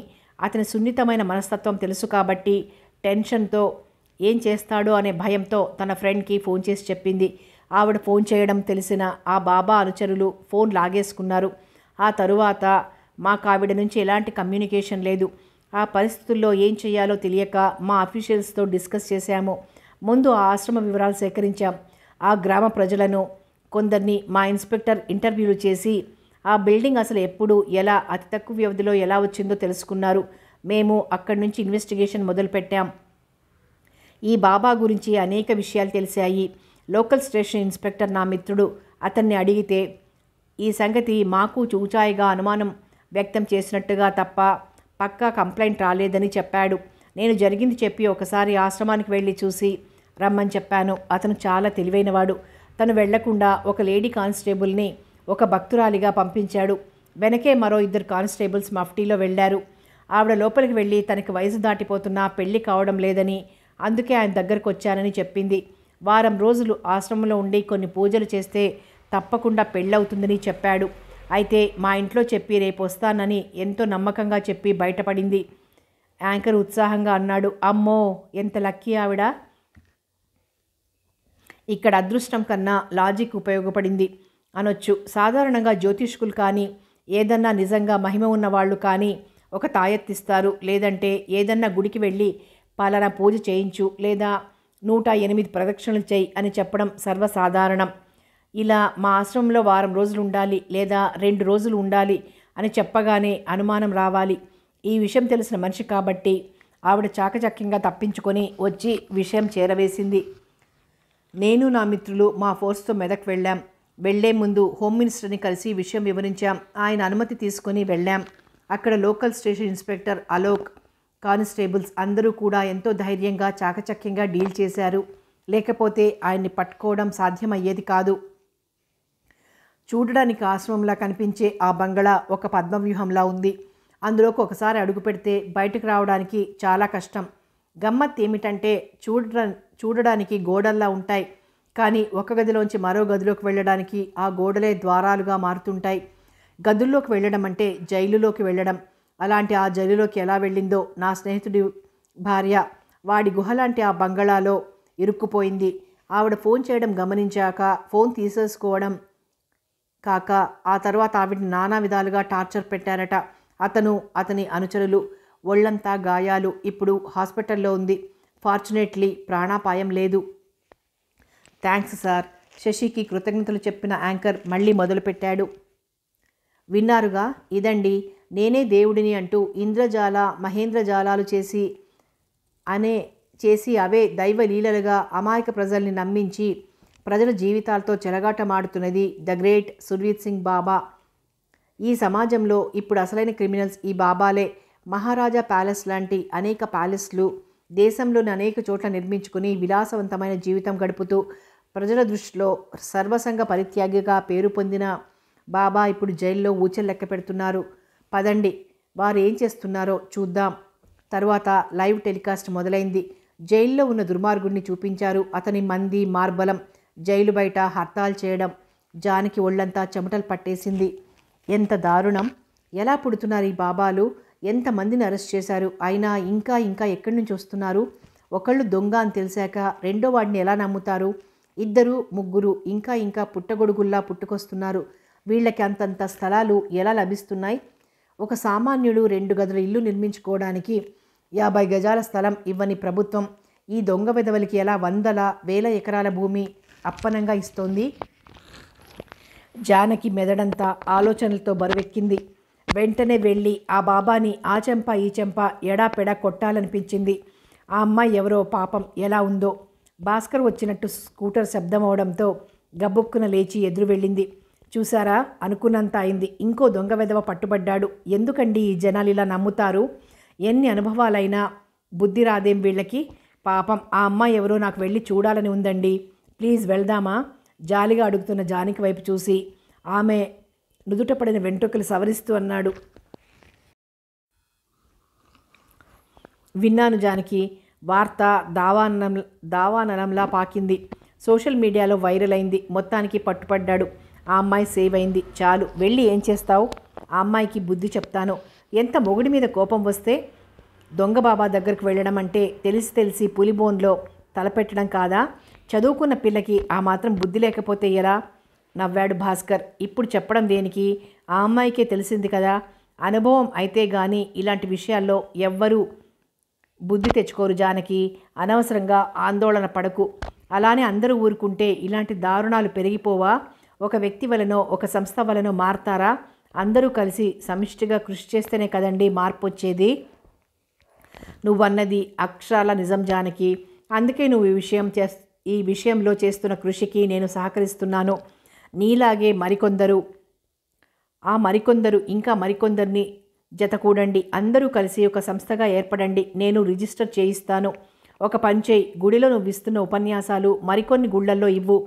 అతని సున్నితమైన మనస్తత్వం తెలుసు కాబట్టి టెన్షన్తో ఏం చేస్తాడో అనే భయంతో తన ఫ్రెండ్కి ఫోన్ చేసి చెప్పింది ఆవిడ ఫోన్ చేయడం తెలిసిన ఆ బాబా అనుచరులు ఫోన్ లాగేసుకున్నారు ఆ తరువాత మాకు ఆవిడ నుంచి ఎలాంటి కమ్యూనికేషన్ లేదు ఆ పరిస్థితుల్లో ఏం చేయాలో తెలియక మా అఫీషియల్స్తో డిస్కస్ చేశాము ముందు ఆ ఆశ్రమ వివరాలు సేకరించాం ఆ గ్రామ ప్రజలను కొందరిని మా ఇన్స్పెక్టర్ ఇంటర్వ్యూలు చేసి ఆ బిల్డింగ్ అసలు ఎప్పుడు ఎలా అతి తక్కువ వ్యవధిలో ఎలా వచ్చిందో తెలుసుకున్నారు మేము అక్కడి నుంచి ఇన్వెస్టిగేషన్ మొదలుపెట్టాం ఈ బాబా గురించి అనేక విషయాలు తెలిసాయి లోకల్ స్టేషన్ ఇన్స్పెక్టర్ నా మిత్రుడు అతన్ని అడిగితే ఈ సంగతి మాకు చూచాయిగా అనుమానం వ్యక్తం చేసినట్టుగా తప్ప పక్కా కంప్లైంట్ రాలేదని చెప్పాడు నేను జరిగింది చెప్పి ఒకసారి ఆశ్రమానికి వెళ్ళి చూసి రమ్మని చెప్పాను అతను చాలా తెలివైనవాడు తను వెళ్లకుండా ఒక లేడీ కానిస్టేబుల్ని ఒక భక్తురాలిగా పంపించాడు వెనకే మరో ఇద్దరు కానిస్టేబుల్స్ మఫ్టీలో వెళ్ళారు ఆవిడ లోపలికి వెళ్ళి తనకి వయసు దాటిపోతున్నా పెళ్లి కావడం లేదని అందుకే ఆయన దగ్గరకు వచ్చానని చెప్పింది వారం రోజులు ఆశ్రమంలో ఉండి కొన్ని పూజలు చేస్తే తప్పకుండా పెళ్ళవుతుందని చెప్పాడు అయితే మా ఇంట్లో చెప్పి రేపు వస్తానని ఎంతో నమ్మకంగా చెప్పి బయటపడింది యాంకర్ ఉత్సాహంగా అన్నాడు అమ్మో ఎంత లక్కీ ఆవిడ ఇక్కడ అదృష్టం కన్నా లాజిక్ ఉపయోగపడింది అనొచ్చు సాధారణంగా జ్యోతిష్కులు కానీ ఏదన్నా నిజంగా మహిమ ఉన్నవాళ్ళు కానీ ఒక తాయెత్తిస్తారు లేదంటే ఏదన్నా గుడికి వెళ్ళి పలానా పూజ చేయించు లేదా నూట ఎనిమిది ప్రదక్షిణలు చేయి అని చెప్పడం సర్వసాధారణం ఇలా మా ఆశ్రమంలో వారం రోజులు ఉండాలి లేదా రెండు రోజులు ఉండాలి అని చెప్పగానే అనుమానం రావాలి ఈ విషయం తెలిసిన మనిషి కాబట్టి ఆవిడ చాకచక్యంగా తప్పించుకొని వచ్చి విషయం చేరవేసింది నేను నా మిత్రులు మా ఫోర్స్తో మెదక్ వెళ్ళాం వెళ్లే ముందు హోమ్ మినిస్టర్ని కలిసి విషయం వివరించాం ఆయన అనుమతి తీసుకొని వెళ్ళాం అక్కడ local station inspector Alok constables అందరూ కూడా ఎంతో ధైర్యంగా చాకచక్యంగా డీల్ చేశారు లేకపోతే ఆయన్ని పట్టుకోవడం సాధ్యమయ్యేది కాదు చూడడానికి ఆశ్రమంలా కనిపించే ఆ బంగళా ఒక పద్మవ్యూహంలా ఉంది అందులోకి ఒకసారి అడుగు పెడితే బయటకు రావడానికి చాలా కష్టం గమ్మత్ ఏమిటంటే చూడ చూడడానికి గోడల్లా ఉంటాయి కానీ ఒక గదిలోంచి మరో గదిలోకి వెళ్ళడానికి ఆ గోడలే ద్వారాలుగా మారుతుంటాయి గదుల్లోకి వెళ్ళడం అంటే జైలులోకి వెళ్ళడం అలాంటి ఆ జైలులోకి ఎలా వెళ్ళిందో నా స్నేహితుడి భార్య వాడి గుహలాంటి ఆ బంగళాలో ఇరుక్కుపోయింది ఆవిడ ఫోన్ చేయడం గమనించాక ఫోన్ తీసేసుకోవడం కాక ఆ తర్వాత ఆవిడని నానా విధాలుగా టార్చర్ పెట్టారట అతను అతని అనుచరులు ఒళ్ళంతా గాయాలు ఇప్పుడు హాస్పిటల్లో ఉంది ఫార్చునేట్లీ ప్రాణాపాయం లేదు థ్యాంక్స్ సార్ శశికి కృతజ్ఞతలు చెప్పిన యాంకర్ మళ్ళీ మొదలుపెట్టాడు విన్నారుగా ఇదండి నేనే దేవుడిని అంటూ ఇంద్రజాల మహేంద్రజాలాలు చేసి అనే చేసి అవే దైవ లీలలుగా అమాయక ప్రజల్ని నమ్మించి ప్రజల జీవితాలతో చెలగాటమాడుతున్నది ద గ్రేట్ సుర్వీత్ సింగ్ బాబా ఈ సమాజంలో ఇప్పుడు అసలైన క్రిమినల్స్ ఈ బాబాలే మహారాజా ప్యాలెస్ లాంటి అనేక ప్యాలెస్లు దేశంలోని అనేక చోట్ల నిర్మించుకుని విలాసవంతమైన జీవితం గడుపుతూ ప్రజల దృష్టిలో సర్వసంగ పరిత్యాగిగా పేరు పొందిన బాబా ఇప్పుడు జైల్లో ఊచలు లెక్క పెడుతున్నారు పదండి వారు ఏం చేస్తున్నారో చూద్దాం తరువాత లైవ్ టెలికాస్ట్ మొదలైంది జైల్లో ఉన్న దుర్మార్గుడిని చూపించారు అతని మంది మార్బలం జైలు బయట హర్తాలు చేయడం జానికి ఒళ్ళంతా చెమటలు పట్టేసింది ఎంత దారుణం ఎలా పుడుతున్నారు ఈ బాబాలు ఎంతమందిని అరెస్ట్ చేశారు అయినా ఇంకా ఇంకా ఎక్కడి నుంచి వస్తున్నారు ఒకళ్ళు దొంగ అని తెలిసాక రెండో వాడిని ఎలా నమ్ముతారు ఇద్దరు ముగ్గురు ఇంకా ఇంకా పుట్టగొడుగుల్లా పుట్టుకొస్తున్నారు వీళ్ళకి అంతంత స్థలాలు ఎలా లభిస్తున్నాయి ఒక సామాన్యుడు రెండు గదుల ఇల్లు నిర్మించుకోవడానికి యాభై గజాల స్థలం ఇవ్వని ప్రభుత్వం ఈ దొంగ విధవలకి ఎలా వందల వేల ఎకరాల భూమి అప్పనంగా ఇస్తోంది జానకి మెదడంతా ఆలోచనలతో బరువెక్కింది వెంటనే వెళ్ళి ఆ బాబాని ఆ చెంప ఈ చెంప ఎడాపెడా కొట్టాలనిపించింది ఆ అమ్మాయి ఎవరో పాపం ఎలా ఉందో భాస్కర్ వచ్చినట్టు స్కూటర్ శబ్దం అవడంతో గబుక్కున లేచి ఎదురు వెళ్ళింది చూసారా అనుకున్నంత అయింది ఇంకో దొంగ వెధవ పట్టుబడ్డాడు ఎందుకండి ఈ జనాలు ఇలా నమ్ముతారు ఎన్ని అనుభవాలైనా బుద్ధి రాదేం వీళ్ళకి పాపం ఆ అమ్మాయి ఎవరో నాకు వెళ్ళి చూడాలని ఉందండి ప్లీజ్ వెళ్దామా జాలిగా అడుగుతున్న జానికి వైపు చూసి ఆమె నుదుటపడిన వెంట్రుకలు సవరిస్తూ అన్నాడు విన్నాను జానికి వార్త దావానం దావాననంలా పాకింది సోషల్ మీడియాలో వైరల్ అయింది మొత్తానికి పట్టుపడ్డాడు ఆ అమ్మాయి సేవ్ అయింది చాలు వెళ్ళి ఏం చేస్తావు ఆ అమ్మాయికి బుద్ధి చెప్తాను ఎంత మొగుడి మీద కోపం వస్తే దొంగ బాబా దగ్గరికి వెళ్ళడం అంటే తెలిసి తెలిసి పులిబోన్లో తలపెట్టడం కాదా చదువుకున్న పిల్లకి ఆ మాత్రం బుద్ధి లేకపోతే ఎలా నవ్వాడు భాస్కర్ ఇప్పుడు చెప్పడం దేనికి ఆ అమ్మాయికే తెలిసింది కదా అనుభవం అయితే కానీ ఇలాంటి విషయాల్లో ఎవ్వరూ బుద్ధి తెచ్చుకోరు జానకి అనవసరంగా ఆందోళన పడకు అలానే అందరూ ఊరుకుంటే ఇలాంటి దారుణాలు పెరిగిపోవా ఒక వ్యక్తి వలనో ఒక సంస్థ వలనో మారతారా అందరూ కలిసి సమిష్టిగా కృషి చేస్తేనే కదండి మార్పు వచ్చేది నువ్వన్నది అక్షరాల నిజం జానకి అందుకే నువ్వు ఈ విషయం చేస్త ఈ విషయంలో చేస్తున్న కృషికి నేను సహకరిస్తున్నాను నీలాగే మరికొందరు ఆ మరికొందరు ఇంకా మరికొందరిని జతకూడండి అందరూ కలిసి ఒక సంస్థగా ఏర్పడండి నేను రిజిస్టర్ చేయిస్తాను ఒక పంచే గుడిలో నువ్వు ఇస్తున్న ఉపన్యాసాలు మరికొన్ని గుళ్లల్లో ఇవ్వు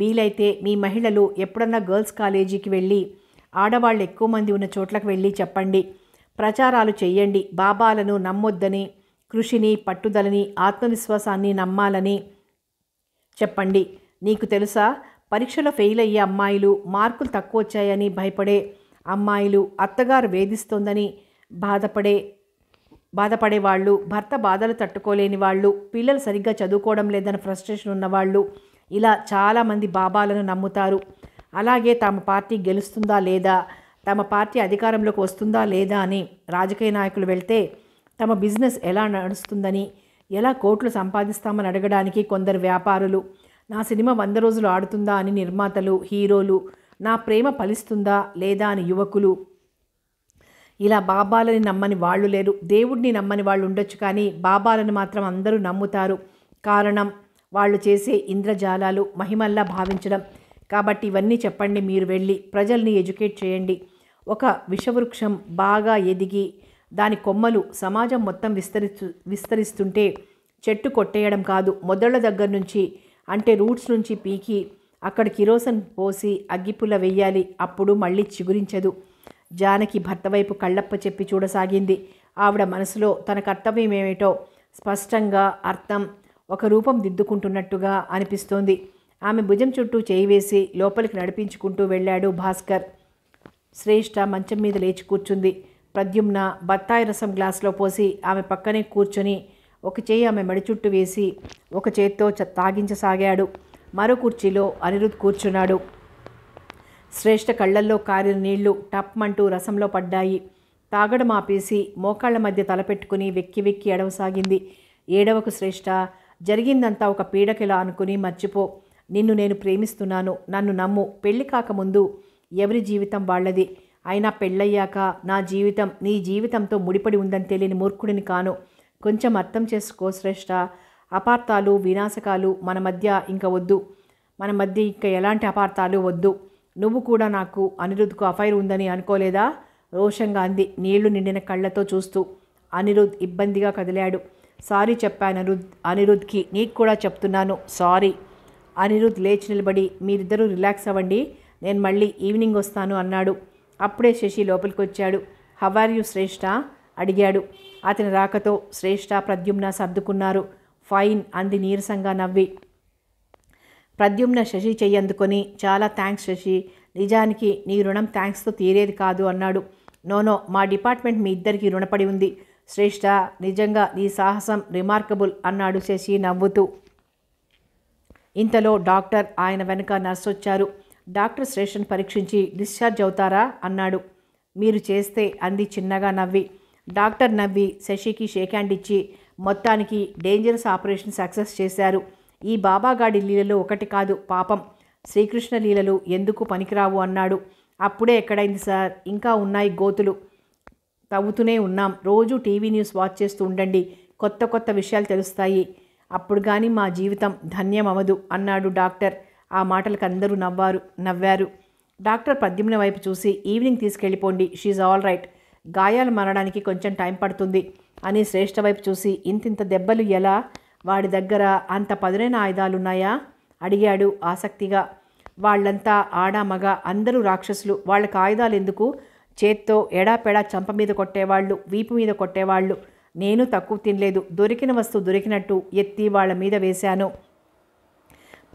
వీలైతే మీ మహిళలు ఎప్పుడన్నా గర్ల్స్ కాలేజీకి వెళ్ళి ఆడవాళ్ళు ఎక్కువ మంది ఉన్న చోట్లకు వెళ్ళి చెప్పండి ప్రచారాలు చేయండి బాబాలను నమ్మొద్దని కృషిని పట్టుదలని ఆత్మవిశ్వాసాన్ని నమ్మాలని చెప్పండి నీకు తెలుసా పరీక్షలో ఫెయిల్ అయ్యే అమ్మాయిలు మార్కులు తక్కువ వచ్చాయని భయపడే అమ్మాయిలు అత్తగారు వేధిస్తోందని బాధపడే బాధపడే వాళ్ళు భర్త బాధలు తట్టుకోలేని వాళ్ళు పిల్లలు సరిగ్గా చదువుకోవడం లేదని ఫ్రస్ట్రేషన్ ఉన్నవాళ్ళు ఇలా చాలామంది బాబాలను నమ్ముతారు అలాగే తమ పార్టీ గెలుస్తుందా లేదా తమ పార్టీ అధికారంలోకి వస్తుందా లేదా అని రాజకీయ నాయకులు వెళ్తే తమ బిజినెస్ ఎలా నడుస్తుందని ఎలా కోట్లు సంపాదిస్తామని అడగడానికి కొందరు వ్యాపారులు నా సినిమా వంద రోజులు ఆడుతుందా అని నిర్మాతలు హీరోలు నా ప్రేమ ఫలిస్తుందా లేదా అని యువకులు ఇలా బాబాలని నమ్మని వాళ్ళు లేరు దేవుడిని నమ్మని వాళ్ళు ఉండొచ్చు కానీ బాబాలను మాత్రం అందరూ నమ్ముతారు కారణం వాళ్ళు చేసే ఇంద్రజాలాలు మహిమల్లా భావించడం కాబట్టి ఇవన్నీ చెప్పండి మీరు వెళ్ళి ప్రజల్ని ఎడ్యుకేట్ చేయండి ఒక విషవృక్షం బాగా ఎదిగి దాని కొమ్మలు సమాజం మొత్తం విస్తరిస్తు విస్తరిస్తుంటే చెట్టు కొట్టేయడం కాదు మొదళ్ళ దగ్గర నుంచి అంటే రూట్స్ నుంచి పీకి అక్కడ కిరోసన్ పోసి అగ్గిపుల్ల వెయ్యాలి అప్పుడు మళ్ళీ చిగురించదు జానకి భర్త వైపు కళ్ళప్ప చెప్పి చూడసాగింది ఆవిడ మనసులో తన కర్తవ్యం ఏమిటో స్పష్టంగా అర్థం ఒక రూపం దిద్దుకుంటున్నట్టుగా అనిపిస్తోంది ఆమె భుజం చుట్టూ చేయి వేసి లోపలికి నడిపించుకుంటూ వెళ్ళాడు భాస్కర్ శ్రేష్ఠ మంచం మీద లేచి కూర్చుంది ప్రద్యుమ్న బత్తాయి రసం గ్లాసులో పోసి ఆమె పక్కనే కూర్చొని ఒక చేయి ఆమె మడి చుట్టూ వేసి ఒక చేత్తో తాగించసాగాడు మరో కుర్చీలో అనిరుద్ధ్ కూర్చున్నాడు శ్రేష్ఠ కళ్ళల్లో కారిన నీళ్లు టప్మంటూ రసంలో పడ్డాయి తాగడం ఆపేసి మోకాళ్ల మధ్య తలపెట్టుకుని వెక్కి వెక్కి ఎడవసాగింది ఏడవకు శ్రేష్ఠ జరిగిందంతా ఒక పీడకిలా అనుకుని మర్చిపో నిన్ను నేను ప్రేమిస్తున్నాను నన్ను నమ్ము పెళ్లి కాకముందు ఎవరి జీవితం వాళ్ళది అయినా పెళ్ళయ్యాక నా జీవితం నీ జీవితంతో ముడిపడి ఉందని తెలియని మూర్ఖుడిని కాను కొంచెం అర్థం చేసుకో శ్రేష్ట అపార్థాలు వినాశకాలు మన మధ్య ఇంక వద్దు మన మధ్య ఇంక ఎలాంటి అపార్థాలు వద్దు నువ్వు కూడా నాకు అనిరుద్ధ్కు అఫైర్ ఉందని అనుకోలేదా రోషంగా అంది నీళ్లు నిండిన కళ్ళతో చూస్తూ అనిరుద్ ఇబ్బందిగా కదిలాడు సారీ చెప్పాను అనిరుద్ అనిరుద్ధ్కి నీకు కూడా చెప్తున్నాను సారీ అనిరుద్ లేచి నిలబడి మీరిద్దరూ రిలాక్స్ అవ్వండి నేను మళ్ళీ ఈవినింగ్ వస్తాను అన్నాడు అప్పుడే శశి లోపలికి వచ్చాడు హవార్ యు శ్రేష్ఠ అడిగాడు అతని రాకతో శ్రేష్ఠ ప్రద్యుమ్న సర్దుకున్నారు ఫైన్ అంది నీరసంగా నవ్వి ప్రద్యుమ్న శశి చెయ్యందుకొని చాలా థ్యాంక్స్ శశి నిజానికి నీ రుణం థ్యాంక్స్తో తీరేది కాదు అన్నాడు నోనో మా డిపార్ట్మెంట్ మీ ఇద్దరికి రుణపడి ఉంది శ్రేష్ఠ నిజంగా నీ సాహసం రిమార్కబుల్ అన్నాడు శశి నవ్వుతూ ఇంతలో డాక్టర్ ఆయన వెనుక నర్సు వచ్చారు డాక్టర్ శ్రేషన్ పరీక్షించి డిశ్చార్జ్ అవుతారా అన్నాడు మీరు చేస్తే అంది చిన్నగా నవ్వి డాక్టర్ నవ్వి శశికి షేక్ హ్యాండ్ ఇచ్చి మొత్తానికి డేంజరస్ ఆపరేషన్ సక్సెస్ చేశారు ఈ బాబాగాడి లీలలో ఒకటి కాదు పాపం శ్రీకృష్ణ లీలలు ఎందుకు పనికిరావు అన్నాడు అప్పుడే ఎక్కడైంది సార్ ఇంకా ఉన్నాయి గోతులు తవ్వుతూనే ఉన్నాం రోజు టీవీ న్యూస్ వాచ్ చేస్తూ ఉండండి కొత్త కొత్త విషయాలు తెలుస్తాయి అప్పుడు కానీ మా జీవితం ధన్యం అన్నాడు డాక్టర్ ఆ మాటలకు అందరూ నవ్వారు నవ్వారు డాక్టర్ పద్మిని వైపు చూసి ఈవినింగ్ తీసుకెళ్ళిపోండి షీజ్ ఆల్ రైట్ గాయాలు మరడానికి కొంచెం టైం పడుతుంది అని శ్రేష్ఠ వైపు చూసి ఇంతింత దెబ్బలు ఎలా వాడి దగ్గర అంత పదునైన ఆయుధాలు ఉన్నాయా అడిగాడు ఆసక్తిగా వాళ్ళంతా ఆడామగ అందరూ రాక్షసులు వాళ్ళకి ఆయుధాలు ఎందుకు చేత్తో ఎడాపెడా చంప మీద కొట్టేవాళ్ళు వీపు మీద కొట్టేవాళ్ళు నేను తక్కువ తినలేదు దొరికిన వస్తువు దొరికినట్టు ఎత్తి వాళ్ళ మీద వేశాను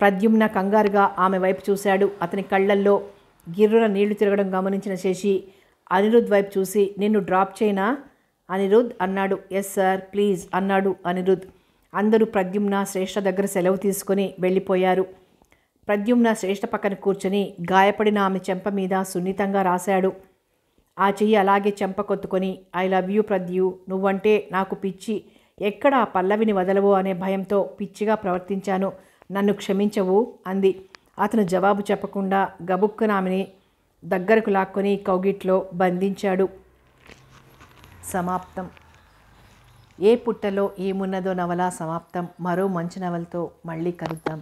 ప్రద్యుమ్న కంగారుగా ఆమె వైపు చూశాడు అతని కళ్ళల్లో గిర్రున నీళ్లు తిరగడం గమనించిన శేషి అనిరుద్ వైపు చూసి నిన్ను డ్రాప్ చేయనా అనిరుద్ అన్నాడు ఎస్ సార్ ప్లీజ్ అన్నాడు అనిరుద్ అందరూ ప్రద్యుమ్న శ్రేష్ఠ దగ్గర సెలవు తీసుకుని వెళ్ళిపోయారు ప్రద్యుమ్న శ్రేష్ఠ పక్కన కూర్చొని గాయపడిన ఆమె చెంప మీద సున్నితంగా రాశాడు ఆ చెయ్యి అలాగే చెంప కొత్తుకొని ఐ లవ్ యూ ప్రద్యు నువ్వంటే నాకు పిచ్చి ఎక్కడ ఆ పల్లవిని వదలవు అనే భయంతో పిచ్చిగా ప్రవర్తించాను నన్ను క్షమించవు అంది అతను జవాబు చెప్పకుండా గబుక్కున ఆమెని దగ్గరకు లాక్కొని కౌగిట్లో బంధించాడు సమాప్తం ఏ పుట్టలో ఏమున్నదో నవల సమాప్తం మరో మంచి నవలతో మళ్ళీ కలుద్దాం